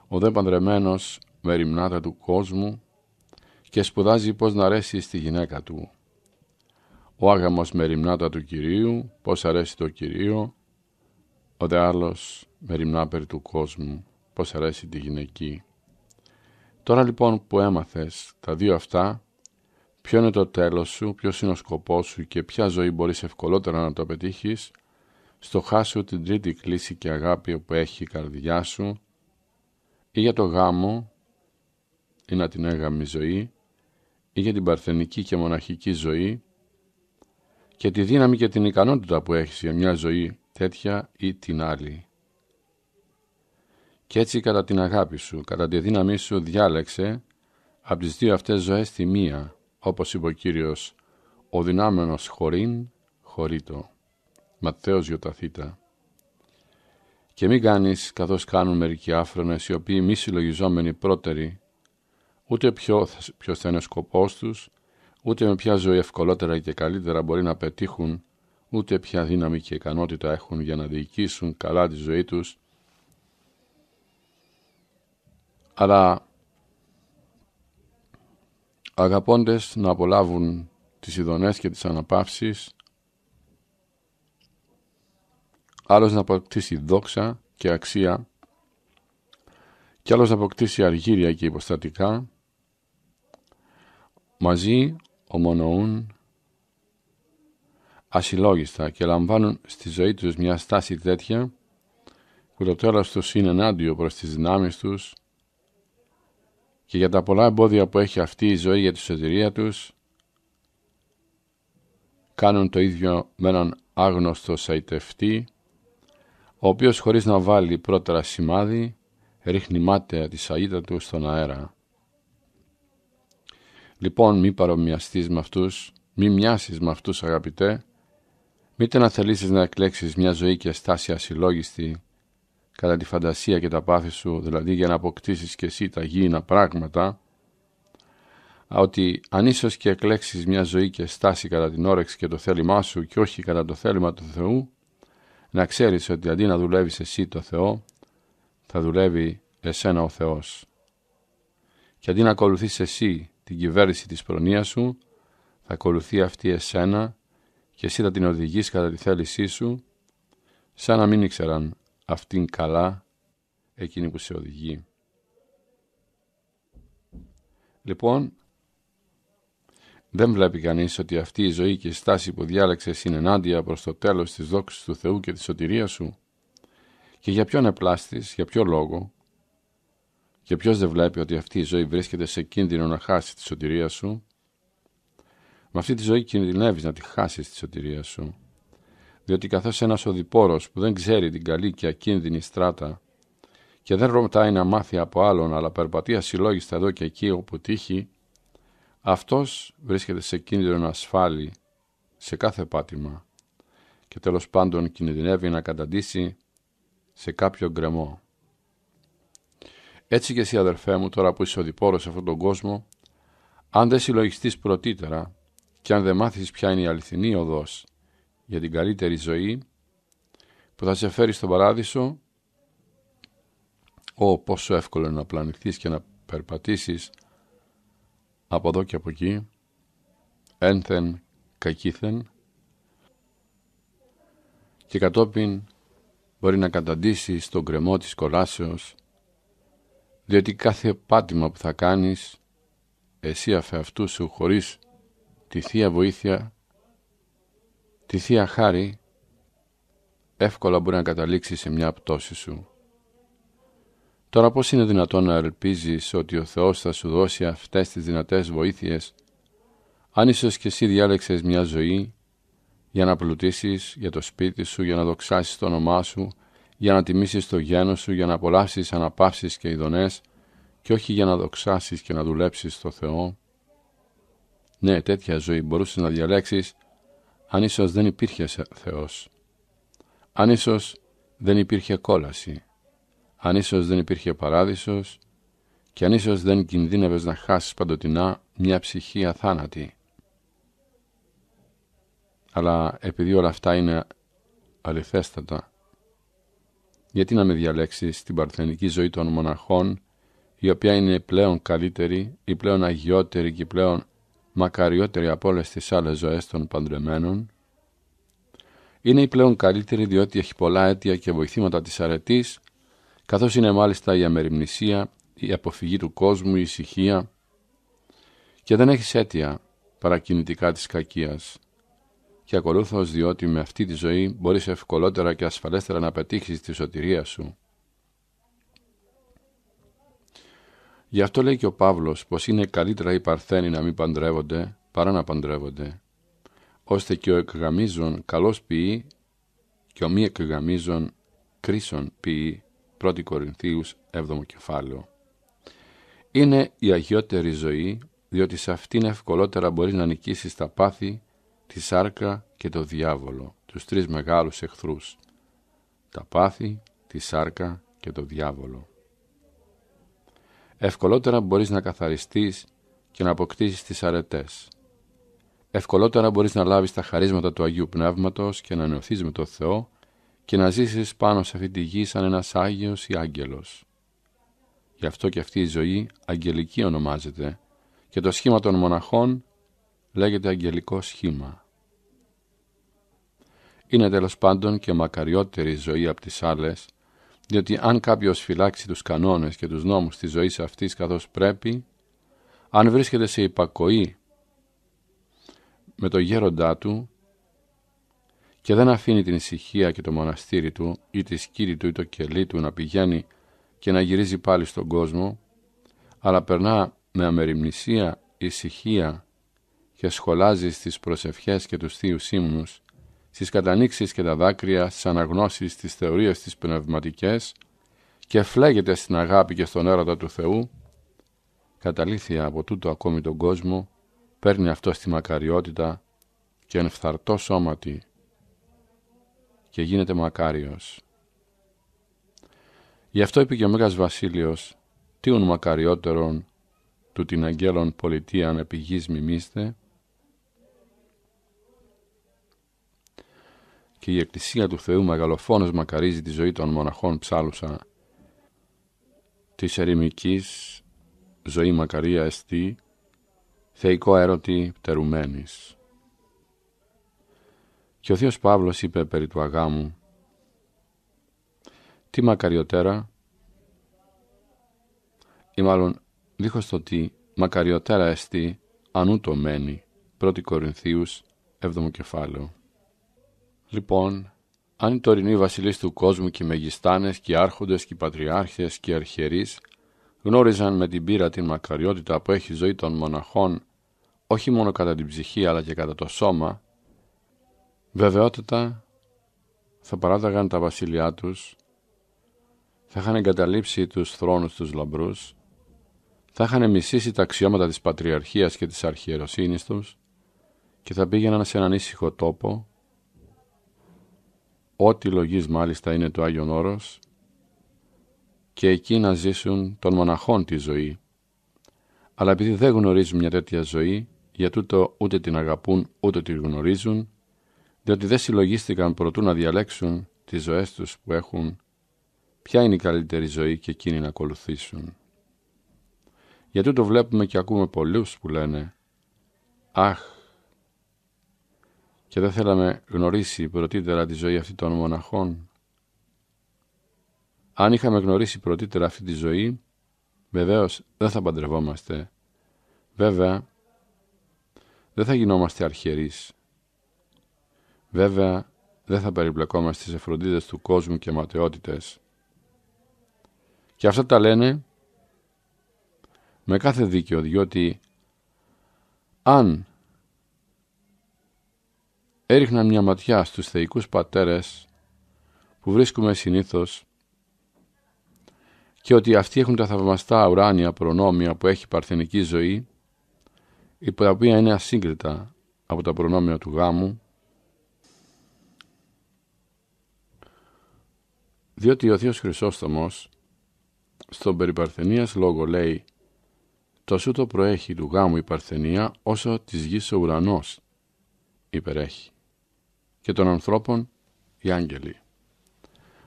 ο δε παντρεμένος ρημνάτα του κόσμου και σπουδάζει πώς να αρέσει στη γυναίκα του. Ο άγαμος ρημνάτα του Κυρίου, πώς αρέσει το Κυρίο, ο δε άλλος μεριμνά περί του κόσμου, πώς αρέσει τη γυναική. Τώρα λοιπόν που έμαθες τα δύο αυτά, ποιο είναι το τέλος σου, ποιος είναι ο σκοπός σου και ποια ζωή μπορείς ευκολότερα να το πετύχεις, χάσου την τρίτη κλίση και αγάπη που έχει η καρδιά σου ή για το γάμο ή να την έγαμη ζωή ή για την παρθενική και μοναχική ζωή και τη δύναμη και την ικανότητα που έχεις για μια ζωή τέτοια ή την άλλη. Και έτσι κατά την αγάπη σου, κατά τη δύναμή σου διάλεξε από τις δύο αυτές ζωές τη μία, όπως είπε ο Κύριος, ο δυνάμενος χωρίν, χωρίτο. Ματθαίος Ιωταθήτα. Και μην κάνεις καθώς κάνουν μερικοί άφρονες, οι οποίοι μη συλλογιζόμενοι πρώτεροι ούτε ποιο, θα είναι ο τους, ούτε με ποια ζωή ευκολότερα και καλύτερα μπορεί να πετύχουν, ούτε ποια δύναμη και ικανότητα έχουν για να διοικήσουν καλά τη ζωή τους. αλλά αγαπώντες να απολαύουν τις ειδονές και τις αναπαύσεις άλλος να αποκτήσει δόξα και αξία και άλλος να αποκτήσει αργύρια και υποστατικά μαζί ομονοούν ασυλλόγιστα και λαμβάνουν στη ζωή τους μια στάση τέτοια που το τέλος τους είναι ενάντιο προς τις δυνάμεις τους και για τα πολλά εμπόδια που έχει αυτή η ζωή για τη σωτηρία τους κάνουν το ίδιο με έναν άγνωστο σαϊτευτή ο οποίος χωρίς να βάλει πρώτερα σημάδι ρίχνει μάταια τη σαΐτα του στον αέρα. Λοιπόν μη παρομοιαστείς με αυτούς, μη μοιάσεις με αυτούς αγαπητέ, μήτε να θελήσεις να εκλέξεις μια ζωή και στάση ασυλλόγιστη κατά τη φαντασία και τα πάθη σου, δηλαδή για να αποκτήσεις και εσύ τα γήινα πράγματα, ότι αν ίσως και εκλέξεις μια ζωή και στάση κατά την όρεξη και το θέλημά σου και όχι κατά το θέλημα του Θεού, να ξέρεις ότι αντί να δουλεύεις εσύ το Θεό, θα δουλεύει εσένα ο Θεός. Και αντί να ακολουθείς εσύ την κυβέρνηση της προνοίας σου, θα ακολουθεί αυτή εσένα και εσύ θα την οδηγείς κατά τη θέλησή σου, σαν να μην ήξεραν αυτήν καλά εκείνη που σε οδηγεί. Λοιπόν, δεν βλέπει κανείς ότι αυτή η ζωή και η στάση που διάλεξες είναι ενάντια προς το τέλος της δόξης του Θεού και της σωτηρίας σου. Και για ποιον επλάστης, για ποιο λόγο. Και ποιος δεν βλέπει ότι αυτή η ζωή βρίσκεται σε κίνδυνο να χάσει τη σωτηρία σου. Με αυτή τη ζωή κινδυνεύεις να τη χάσεις τη σωτηρία σου. Διότι καθώς ένας οδηπόρος που δεν ξέρει την καλή και ακίνδυνη στράτα και δεν ρωτάει να μάθει από άλλον αλλά περπατεί ασυλλόγιστα εδώ και εκεί όπου τύχει αυτός βρίσκεται σε κίνδυνο να ασφάλει σε κάθε πάτημα και τέλος πάντων κινδυνεύει να καταντήσει σε κάποιο γκρεμό. Έτσι και εσύ αδερφέ μου τώρα που είσαι οδηπόρος σε αυτόν τον κόσμο αν δεν συλλογιστείς πρωτήτερα και αν δεν μάθεις ποια είναι η αληθινή οδός για την καλύτερη ζωή που θα σε φέρει στον παράδεισο, ο πόσο εύκολο είναι να πλανηθείς και να περπατήσεις από εδώ και από εκεί, ένθεν κακήθεν και κατόπιν μπορεί να καταντήσει στον κρεμό της κολάσεως, διότι κάθε πάτημα που θα κάνεις, εσύ αφεαυτού σου χωρίς τη Θεία Βοήθεια, τη Θεία Χάρη, εύκολα μπορεί να καταλήξεις σε μια πτώση σου. Τώρα πώς είναι δυνατόν να ελπίζεις ότι ο Θεός θα σου δώσει αυτές τις δυνατές βοήθειες, αν ίσως και εσύ διάλεξες μια ζωή για να πλουτίσεις για το σπίτι σου, για να δοξάσεις το όνομά σου, για να τιμήσεις το γένος σου, για να απολαύσεις αναπαύσεις και ειδονές και όχι για να δοξάσεις και να δουλέψεις το Θεό. Ναι, τέτοια ζωή μπορούσες να διαλέξεις αν ίσως δεν υπήρχε Θεός. Αν ίσως δεν υπήρχε κόλαση αν ίσως δεν υπήρχε παράδεισος και αν ίσως δεν κινδύνευες να χάσεις παντοτινά μια ψυχή αθάνατη. Αλλά επειδή όλα αυτά είναι αληθέστατα, γιατί να με διαλέξεις την παρθενική ζωή των μοναχών, η οποία είναι πλέον καλύτερη, η πλέον αγιότερη και η πλέον μακαριότερη από όλες τις άλλες ζωές των παντρεμένων, είναι η πλέον καλύτερη διότι έχει πολλά αίτια και βοηθήματα της αρετής καθώς είναι μάλιστα η αμεριμνησία, η αποφυγή του κόσμου, η ησυχία και δεν έχει αίτια παρακινητικά της κακίας. Και ακολούθως διότι με αυτή τη ζωή μπορείς ευκολότερα και ασφαλέστερα να πετύχεις τη σωτηρία σου. Γι' αυτό λέει και ο Παύλος πως είναι καλύτερα οι παρθένοι να μην παντρεύονται παρά να παντρεύονται, ώστε και ο εκγαμίζων καλός ποιή και ο μη εκγαμίζων κρίσον ποιή 1 Κορινθίους 7 ο κεφάλαιο. Είναι η αγιότερη ζωή διότι σε αυτήν ευκολότερα μπορείς να νικήσεις τα πάθη, τη σάρκα και το διάβολο, τους τρεις μεγάλους εχθρούς. Τα πάθη, τη σάρκα και το διάβολο. Ευκολότερα μπορείς να καθαριστείς και να αποκτήσεις τις αρετές. Ευκολότερα μπορείς να λάβεις τα χαρίσματα του Αγίου Πνεύματος και να νεωθείς με το Θεό και να ζήσεις πάνω σε αυτή τη γη σαν ένας Άγιος ή Άγγελος. Γι' αυτό και αυτή η ζωή αγγελική ονομάζεται και το σχήμα των μοναχών λέγεται αγγελικό σχήμα. Είναι τέλος πάντων και μακαριότερη η ζωή από τις άλλες, διότι αν κάποιος φυλάξει τους κανόνες και τους νόμους της ζωής αυτής καθώς πρέπει, αν βρίσκεται σε υπακοή με το γέροντά του και δεν αφήνει την ησυχία και το μοναστήρι του ή τη σκύρι του ή το κελί του να πηγαίνει και να γυρίζει πάλι στον κόσμο, αλλά περνά με αμεριμνησία, ησυχία και σχολάζει στις προσευχές και τους θείους ύμνους, στις κατανοίξεις και τα δάκρυα, στις αναγνώσεις, στις θεωρίες, στις πνευματικές και φλέγεται στην αγάπη και στον έρωτα του Θεού, καταλήθεια από τούτο ακόμη τον κόσμο, παίρνει αυτό στη μακαριότητα και ενφθαρτό σώματι και γίνεται μακάριος. Γι' αυτό είπε και ο Μέγας Βασίλειος, τίουν μακαριότερον του την αγγέλων πολιτείαν επί γης μιμήστε, και η Εκκλησία του Θεού μεγαλοφόνος μακαρίζει τη ζωή των μοναχών ψάλουσα της ερημικής ζωή μακαρία εστί θεϊκό έρωτη πτερουμένης. Και ο Θεός Παύλος είπε περί του αγάμου «Τι μακαριωτέρα» ή μάλλον δίχως το τι «μακαριωτέρα εστί ανούτο μένει» 1 Κορινθίους 7 κεφάλαιο. Λοιπόν, αν οι τωρινοί βασιλείς του κόσμου και οι μεγιστάνες και οι άρχοντες και οι πατριάρχες και οι αρχιερείς γνώριζαν με την πείρα την μακαριότητα που έχει η ζωή των μοναχών όχι μόνο κατά την ψυχή αλλά και κατά το σώμα Βεβαιότητα θα παράταγαν τα βασίλιά τους, θα είχαν εγκαταλείψει τους θρόνους τους λαμπρούς, θα είχαν μισήσει τα αξιώματα της Πατριαρχίας και της Αρχιεροσύνης τους και θα πήγαιναν σε έναν ήσυχο τόπο, ό,τι λογής μάλιστα είναι το Άγιον Όρος, και εκεί να ζήσουν των μοναχών τη ζωή. Αλλά επειδή δεν γνωρίζουν μια τέτοια ζωή, για τούτο ούτε την αγαπούν ούτε την γνωρίζουν, διότι δεν συλλογίστηκαν προτού να διαλέξουν τις ζωές τους που έχουν, ποια είναι η καλύτερη ζωή και εκείνη να ακολουθήσουν. Γιατί το βλέπουμε και ακούμε πολλούς που λένε «Αχ» και δεν θέλαμε γνωρίσει πρωτήτερα τη ζωή αυτή των μοναχών. Αν είχαμε γνωρίσει πρωτήτερα αυτή τη ζωή, βεβαίως δεν θα παντρευόμαστε. Βέβαια, δεν θα γινόμαστε αρχιερείς Βέβαια, δεν θα περιπλεκόμαστε στις εφροντίδες του κόσμου και ματαιότητες. Και αυτά τα λένε με κάθε δίκαιο, διότι αν έριχναν μια ματιά στους θεϊκούς πατέρες που βρίσκουμε συνήθως και ότι αυτοί έχουν τα θαυμαστά ουράνια προνόμια που έχει παρθενική ζωή, η οποία είναι ασύγκριτα από τα προνόμια του γάμου, Διότι ο Θεός Χρυσόστομος στον περιπαρθενίας λόγο λέει «Το προέχει του γάμου η παρθενία όσο της γης ο ουρανός υπερέχει και των ανθρώπων οι άγγελοι».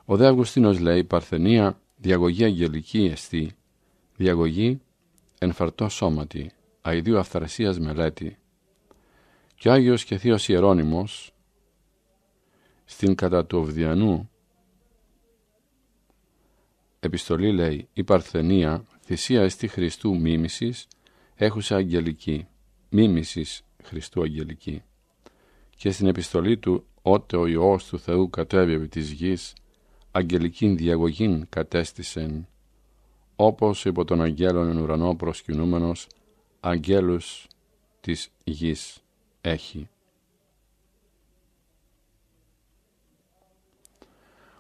Ο Δε Αυγουστίνος λέει «Παρθενία διαγωγή αγγελική εστί, διαγωγή ενφαρτό σώματι, αηδίου αυθαρσίας μελέτη». Και ο Άγιος και Θείος Ιερώνυμος στην κατά του Οβδιανού επιστολή λέει «Η Παρθενία, θυσία εστι Χριστού μίμησης, έχουσα αγγελική, μίμησης Χριστού αγγελική». Και στην επιστολή του «Ότε ο Υιός του Θεού κατέβει επί της γης, αγγελικήν διαγωγήν κατέστησεν, όπως υπό τον αγγέλων εν ουρανό προσκυνούμενος, αγγέλους της γης έχει.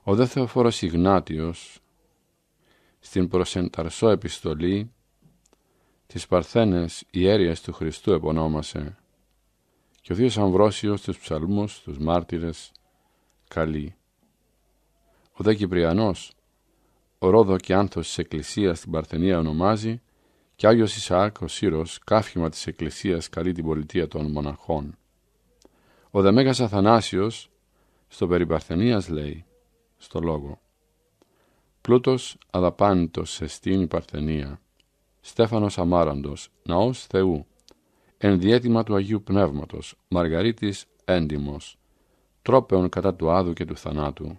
Ο δε Θεοφόρος Ιγνάτιος στην προσενταρσό επιστολή της παρθένες Ιέριας του Χριστού επωνόμασε και ο Θείος Αμβρόσιος τους ψαλμούς, τους μάρτυρες, καλεί. Ο δε Κυπριανός, ο Ρόδο και Άνθος της Εκκλησίας στην Παρθενία ονομάζει και Άγιος Ισαάκ ο Σύρος, κάφημα της Εκκλησίας καλεί την πολιτεία των μοναχών. Ο δε Μέγας Αθανάσιος, στο Παρθενίας λέει, στο λόγο πλούτος αδαπαντός σε στην Παρθενία, Στέφανος Αμάραντος, Ναός Θεού, διέτοιμα του Αγίου Πνεύματος, Μαργαρίτης Έντιμος, τρόπεων κατά του άδου και του θανάτου.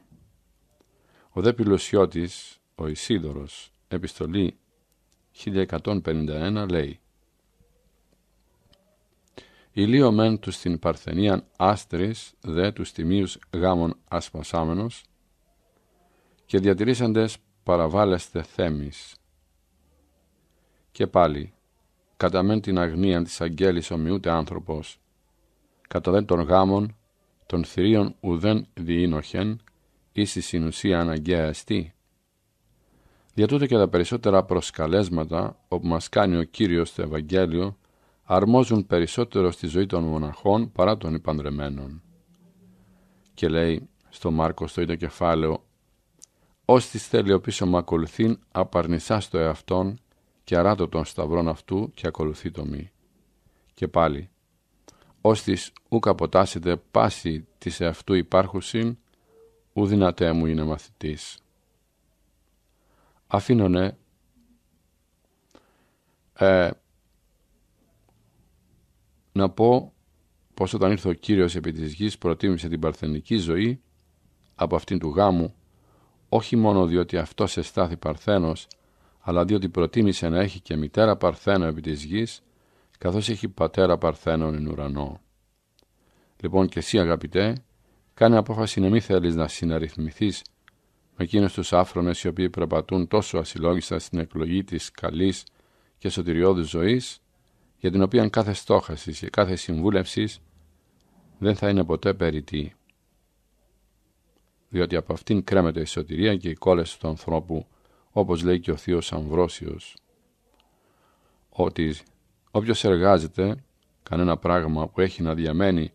Ο δε πυλωσιώτης, ο Ισίδωρος, επιστολή 1151 λέει Ηλίωμεν μεν τους στην Παρθενίαν άστρης, δε τους τιμίους γάμων ασπασάμενος, και διατηρήσαντες παραβάλλεστε θέμης. Και πάλι, κατά μεν την αγνία της αγγέλης ομοιούται άνθρωπος, κατά δεν των γάμων, των θηρίων ουδέν διήνοχεν, ή στη συνουσία αναγκαία εστί. Διατούτε και τα περισσότερα προσκαλέσματα, όπου μας κάνει ο Κύριος το Ευαγγέλιο, αρμόζουν περισσότερο στη ζωή των μοναχών παρά των υπανδρεμένων. Και λέει στο Μάρκος το ίδιο κεφάλαιο «Όστις θέλει ο πίσω μου ακολουθήν, απαρνησάς το εαυτόν και αράτω των σταυρών αυτού και ακολουθεί το μη. Και πάλι, «Όστις ου αποτάσσεται πάση της εαυτού υπάρχουσιν, ου δυνατέ μου είναι μαθητής. Αφήνωνε ε, να πω πως όταν ήρθε ο Κύριος επί της γης προτίμησε την παρθενική ζωή από αυτήν του γάμου όχι μόνο διότι αυτός εστάθη παρθένος, αλλά διότι προτίμησε να έχει και μητέρα παρθένο επί της γης, καθώς έχει πατέρα παρθένον εν ουρανό. Λοιπόν και εσύ αγαπητέ, κάνε απόφαση να μην θέλεις να συναριθμηθείς με εκείνους τους άφρονες οι οποίοι περπατούν τόσο ασυλόγιστα στην εκλογή της καλής και σωτηριώδης ζωής, για την οποία κάθε στόχασης και κάθε συμβούλευσης δεν θα είναι ποτέ περιττή διότι από αυτήν κρέμεται η σωτηρία και η κόλεση του ανθρώπου, όπως λέει και ο Θείος Αμβρόσιος, ότι όποιος εργάζεται κανένα πράγμα που έχει να διαμένει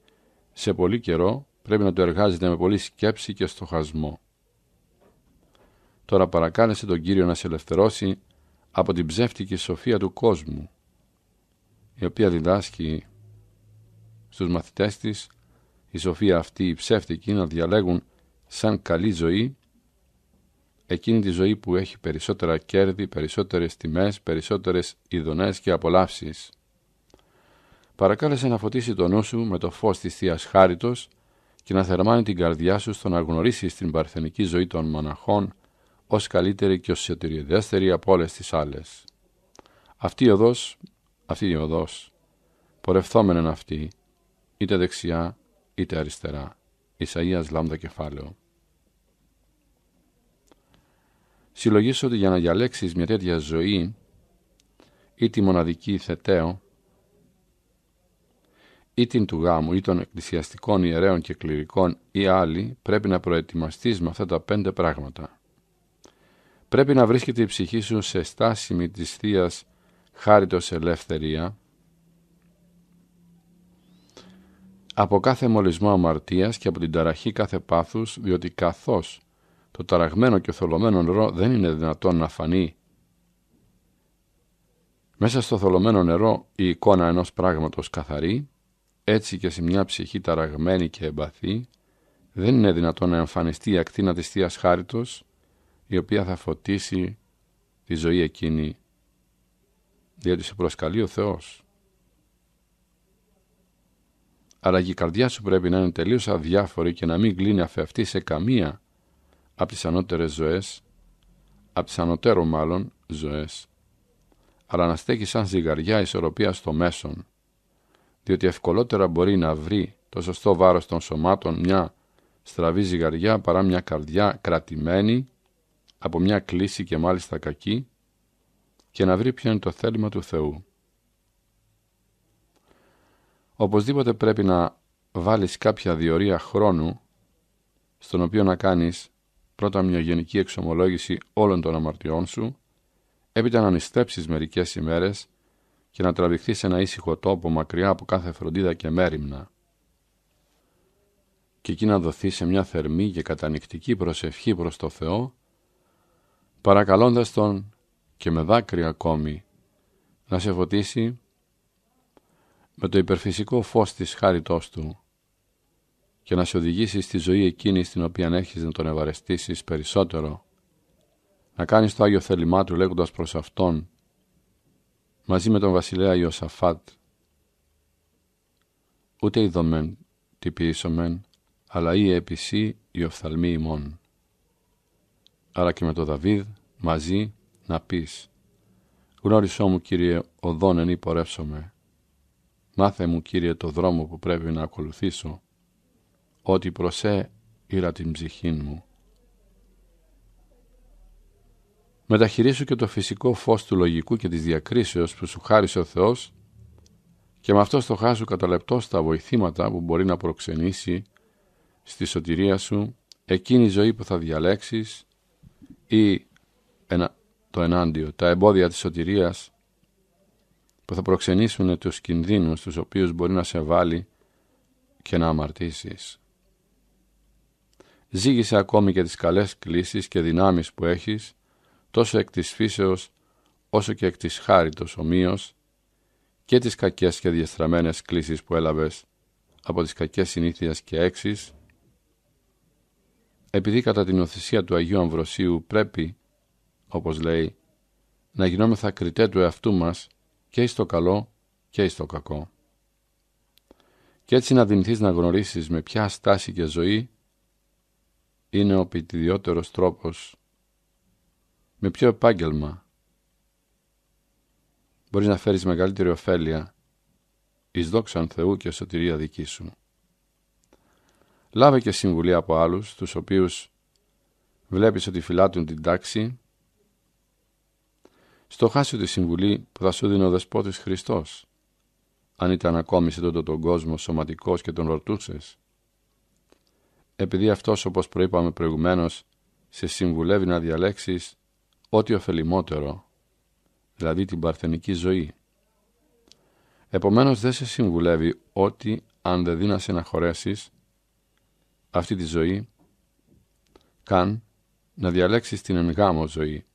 σε πολύ καιρό, πρέπει να το εργάζεται με πολύ σκέψη και στοχασμό. Τώρα παρακάλεσε τον Κύριο να σε ελευθερώσει από την ψεύτικη σοφία του κόσμου, η οποία διδάσκει στους μαθητές της η σοφία αυτή η ψεύτικη να διαλέγουν σαν καλή ζωή εκείνη τη ζωή που έχει περισσότερα κέρδη, περισσότερες τιμές, περισσότερες ειδονές και απολαύσεις. Παρακάλεσε να φωτίσει το νου σου με το φως της Θείας Χάριτος και να θερμάνει την καρδιά σου στο να γνωρίσεις την παρθενική ζωή των μοναχών ως καλύτερη και ως σωτηριοδέστερη από όλες τις άλλες. Αυτή η οδός, αυτή η οδός, αυτή, είτε δεξιά είτε αριστερά. Ισαΐας λάμδα κεφάλαιο. Συλλογήσω ότι για να διαλέξεις μια τέτοια ζωή ή τη μοναδική θεταίο ή την του γάμου ή των εκκλησιαστικών ιερέων και κληρικών ή άλλοι πρέπει να προετοιμαστείς με αυτά τα πέντε πράγματα. Πρέπει να βρίσκεται η ψυχή σου σε στάσιμη της θεία χάριτος ελευθερία από κάθε μολυσμό αμαρτίας και από την ταραχή κάθε πάθους, διότι καθώς το ταραγμένο και θολωμένο νερό δεν είναι δυνατόν να φανεί μέσα στο θολωμένο νερό η εικόνα ενός πράγματος καθαρή, έτσι και σε μια ψυχή ταραγμένη και εμπαθή, δεν είναι δυνατόν να εμφανιστεί η ακτίνα της Θείας Χάριτος, η οποία θα φωτίσει τη ζωή εκείνη, διότι σε προσκαλεί ο Θεός αλλά και η καρδιάς σου πρέπει να είναι τελείως αδιάφορη και να μην κλείνει αφευτή σε καμία από τις ανώτερες ζωές, από τις ανωτέρω μάλλον ζωές, αλλά να στέκει σαν ζυγαριά ισορροπία στο μέσον, διότι ευκολότερα μπορεί να βρει το σωστό βάρος των σωμάτων μια στραβή ζυγαριά παρά μια καρδιά κρατημένη από μια κλίση και μάλιστα κακή και να βρει ποιο είναι το θέλημα του Θεού. Οπωσδήποτε πρέπει να βάλεις κάποια διορία χρόνου στον οποίο να κάνεις πρώτα μια γενική εξομολόγηση όλων των αμαρτιών σου, έπειτα να νηστέψεις μερικές ημέρες και να τραβηχθείς σε ένα ήσυχο τόπο μακριά από κάθε φροντίδα και μέρημνα και εκεί να δοθείς σε μια θερμή και κατανικτική προσευχή προς το Θεό, παρακαλώντας Τον και με δάκρυα ακόμη να σε φωτίσει με το υπερφυσικό φως της χάριτός του και να σε οδηγήσει στη ζωή εκείνη στην οποία έχεις να τον ευαρεστήσεις περισσότερο, να κάνεις το Άγιο θέλημά του λέγοντας προς Αυτόν, μαζί με τον βασιλέα Ιωσαφάτ, ούτε ειδωμέν τι ή επισή η οφθαλμή ημών. Άρα και με τον Δαβίδ μαζί να πεις «Γνώρισό μου, Κύριε, οδόν εν Μάθε μου, Κύριε, το δρόμο που πρέπει να ακολουθήσω, ότι προσέ ήρα την ψυχή μου. Μεταχειρίσου και το φυσικό φως του λογικού και της διακρίσεως που σου χάρισε ο Θεός και με αυτό στοχά κατά λεπτό στα βοηθήματα που μπορεί να προξενήσει στη σωτηρία σου εκείνη η ζωή που θα διαλέξεις ή το ενάντιο, τα εμπόδια της σωτηρίας που θα προξενήσουν τους κινδύνους τους οποίους μπορεί να σε βάλει και να αμαρτήσεις. Ζήγησε ακόμη και τις καλές κλήσεις και δυνάμεις που έχεις, τόσο εκ της φύσεως όσο και εκ της χάριτος ομοίως και τις κακές και διαστραμμένες κλήσεις που έλαβες από τις κακές συνήθειες και έξεις, επειδή κατά την οθυσία του Αγίου Αμβροσίου πρέπει, όπως λέει, να γινόμεθα κριτέ του εαυτού μας και στο καλό και στο κακό. Και έτσι να δυνηθείς να γνωρίσεις με ποια στάση και ζωή είναι ο πιτιδιότερος τρόπος, με ποιο επάγγελμα μπορείς να φέρεις μεγαλύτερη ωφέλεια εις δόξαν Θεού και σωτηρία δική σου. Λάβε και συμβουλή από άλλους, τους οποίους βλέπεις ότι φυλάτουν την τάξη στοχάσου τη συμβουλή που θα σου δίνει ο δεσπότης Χριστός. Αν ήταν ακόμη σε τότε τον κόσμο σωματικός και τον ρωτούσες. Επειδή αυτός όπως προείπαμε προηγουμένως σε συμβουλεύει να διαλέξεις ό,τι ωφελημότερο, δηλαδή την παρθενική ζωή. Επομένως δεν σε συμβουλεύει ότι αν δεν δύνασε να χωρέσεις αυτή τη ζωή, καν να διαλέξεις την γάμο ζωή,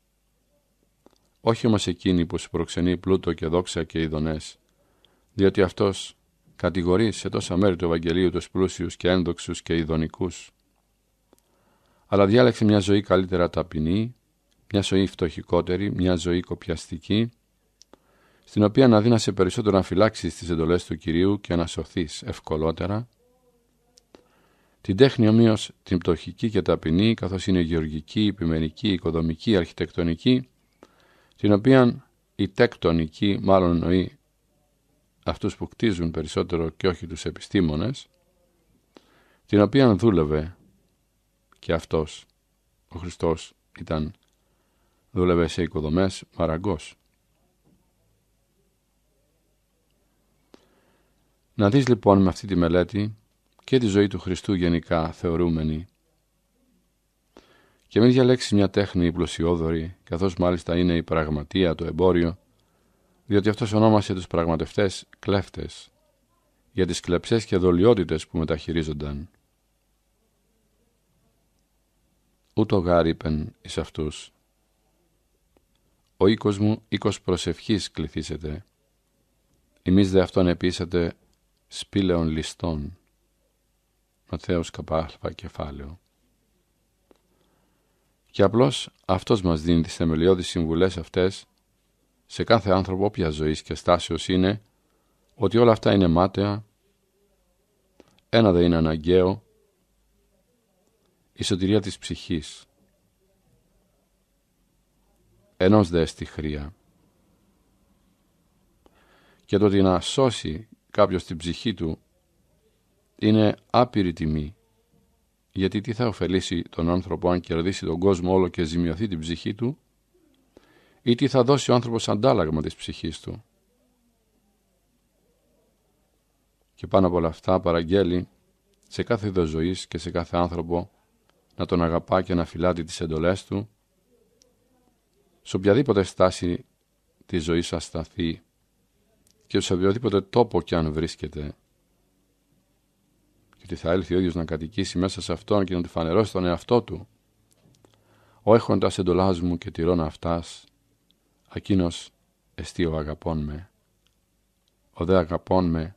όχι όμως εκείνη που σου προξενεί πλούτο και δόξα και ειδονές, διότι αυτός κατηγορεί σε τόσα μέρη του Ευαγγελίου τους πλούσιους και ένδοξους και ειδονικούς. Αλλά διάλεξε μια ζωή καλύτερα ταπεινή, μια ζωή φτωχικότερη, μια ζωή κοπιαστική, στην οποία να δίνασε περισσότερο να φυλάξεις τις εντολές του Κυρίου και να σωθείς ευκολότερα. Την τέχνη ομοίως την πτωχική και ταπεινή, καθώς είναι γεωργική, επιμερική, οικοδομική, αρχιτεκτονική, την οποία η τεκτονική μάλλον εννοεί αυτούς που κτίζουν περισσότερο και όχι τους επιστήμονες, την οποία δούλευε και αυτός, ο Χριστός ήταν, δούλευε σε οικοδομές μαραγκός. Να δεις λοιπόν με αυτή τη μελέτη και τη ζωή του Χριστού γενικά θεωρούμενη και μην διαλέξεις μια τέχνη πλουσιόδορη, καθώς μάλιστα είναι η πραγματεία, το εμπόριο, διότι αυτός ονόμασε τους πραγματευτές κλέφτες, για τις κλεψές και δολιότητες που μεταχειρίζονταν. Ούτω είπεν εις αυτούς. Ο οίκος μου οίκος προσευχής κληθήσετε. Εμεί δε αυτόν επίσατε σπήλαιων ληστών. Ματθαίος καπάλφα κεφάλαιο. Και απλώς αυτός μας δίνει τις θεμελιώδεις συμβουλές αυτές σε κάθε άνθρωπο όποια ζωής και στάσεως είναι ότι όλα αυτά είναι μάταια, ένα δεν είναι αναγκαίο, η σωτηρία της ψυχής, ενός δε στη χρία. Και το ότι να σώσει κάποιος την ψυχή του είναι άπειρη τιμή γιατί τι θα ωφελήσει τον άνθρωπο αν κερδίσει τον κόσμο όλο και ζημιωθεί την ψυχή του ή τι θα δώσει ο άνθρωπος αντάλλαγμα της ψυχής του. Και πάνω από όλα αυτά παραγγέλει σε κάθε είδος ζωής και σε κάθε άνθρωπο να τον αγαπά και να φυλάτει τις εντολές του σε οποιαδήποτε στάση της ζωής ασταθεί και σε οποιοδήποτε τόπο και αν βρίσκεται και θα έλθει ο ίδιο να κατοικήσει μέσα σε αυτόν και να του φανερώσει τον εαυτό του. Ο έχοντας εντολάς μου και τηρών αυτάς, εστί ο αγαπών με. Ο δε αγαπών με,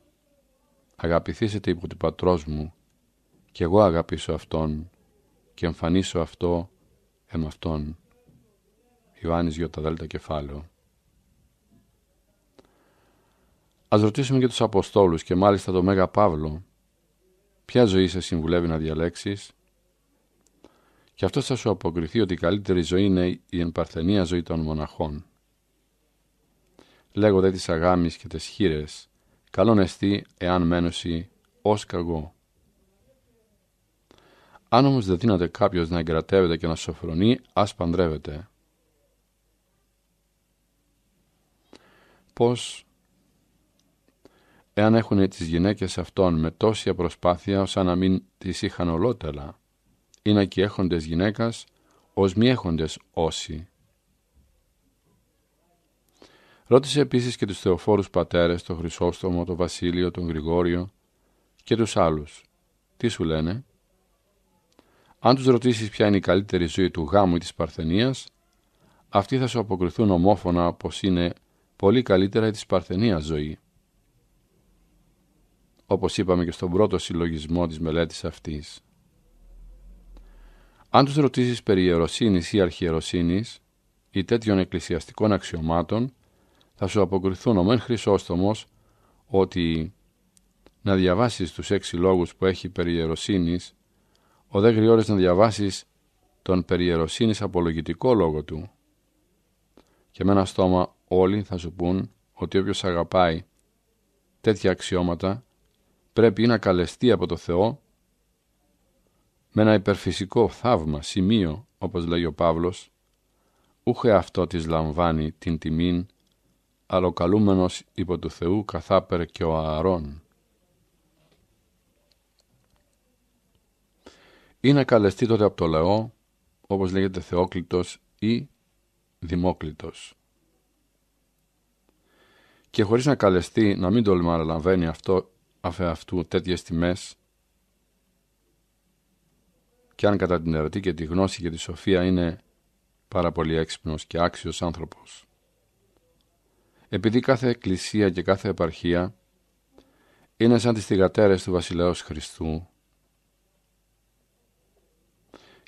αγαπηθήσετε υπό του πατρός μου, και εγώ αγαπήσω αυτόν και εμφανίσω αυτό εμ' αυτόν. Ιωάννης Ιωταδέλτα Κεφάλαιο. Ας ρωτήσουμε και τους Αποστόλους και μάλιστα τον Μέγα Παύλο Ποια ζωή σε συμβουλεύει να διαλέξεις και αυτό θα σου αποκριθεί ότι η καλύτερη ζωή είναι η εμπαρθενία ζωή των μοναχών. Λέγονται τις αγάμεις και τις χείρες, καλόν εστί εάν μένωση ως καγό. Αν όμως δεν δύναται κάποιος να εγκρατεύεται και να σοφρονεί, ας παντρεύεται. Πώς εάν έχουν τις γυναίκες αυτών με τόση προσπάθεια όσα να μην τις είχαν ολότελα, είναι και έχοντες γυναίκας ως μη έχοντες όσοι. Ρώτησε επίσης και τους θεοφόρους πατέρες, τον Χρυσόστομο, τον Βασίλειο, τον Γρηγόριο και τους άλλους. Τι σου λένε? Αν τους ρωτήσεις ποια είναι η καλύτερη ζωή του γάμου ή της παρθενίας, αυτοί θα σου αποκριθούν ομόφωνα πως είναι πολύ καλύτερα η της παρθενίας ζωή όπως είπαμε και στον πρώτο συλλογισμό της μελέτης αυτής. Αν τους ρωτήσεις περί ιεροσύνης ή αρχιεροσύνης ή τέτοιων εκκλησιαστικών αξιωμάτων, θα σου αποκριθούν ο μεν Χρυσόστομος ότι να διαβάσεις τους έξι λόγους που έχει περί ιεροσύνης, ο δε γριόρες να διαβάσεις τον περί ιεροσύνης απολογητικό λόγο του. Και με ένα στόμα όλοι θα σου πούν ότι όποιος αγαπάει τέτοια αξιώματα πρέπει να καλεστεί από το Θεό με ένα υπερφυσικό θαύμα, σημείο, όπως λέει ο Παύλος, ούχε αυτό της λαμβάνει την τιμήν, αλλά ο καλούμενος υπό του Θεού καθάπερ και ο ααρών. Ή να καλεστεί τότε από το λαό, όπως λέγεται Θεόκλητος ή Δημόκλητος. Και χωρίς να καλεστεί να μην τολμά λαμβάνει αυτό αυτού τέτοιες τιμές και αν κατά την ερωτή και τη γνώση και τη σοφία είναι πάρα πολύ έξυπνος και άξιος άνθρωπος. Επειδή κάθε εκκλησία και κάθε επαρχία είναι σαν τις θυγατέρες του βασιλέως Χριστού,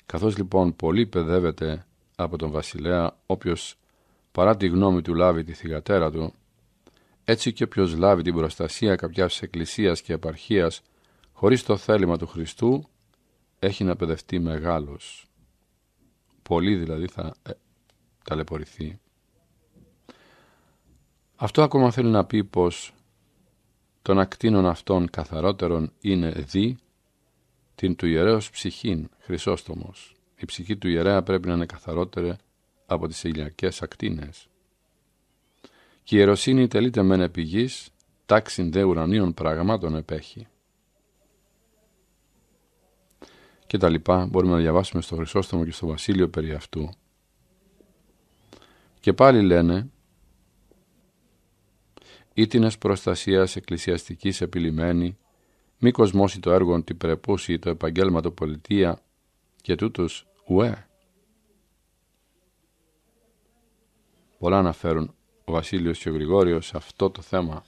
καθώς λοιπόν πολύ παιδεύεται από τον βασιλέα όποιος παρά τη γνώμη του λάβει τη θυγατέρα του, έτσι και όποιος λάβει την προστασία κάποιας εκκλησίας και επαρχίας χωρίς το θέλημα του Χριστού έχει να παιδευτεί μεγάλος. Πολύ δηλαδή θα ε, ταλαιπωρηθεί. Αυτό ακόμα θέλει να πει πως των ακτίνων αυτών καθαρότερον είναι δι την του ιερέως ψυχήν, Χρυσόστομος. Η ψυχή του ιερέα πρέπει να είναι καθαρότερη από τις ηλιακές ακτίνες και η ιεροσύνη τελείται μεν επί γης, τάξιν δε ουρανίων πραγμάτων επέχει. Και τα λοιπά μπορούμε να διαβάσουμε στο Χρυσόστομο και στο Βασίλειο περί αυτού. Και πάλι λένε «Ήτινες προστασίας εκκλησιαστικής επιλημένη, μη κοσμώσει το έργο την πρεπούση το επαγγέλματο πολιτεία και τούτους ουέ». Πολλά αναφέρουν ο Βασίλειος και ο Γρηγόριος σε αυτό το θέμα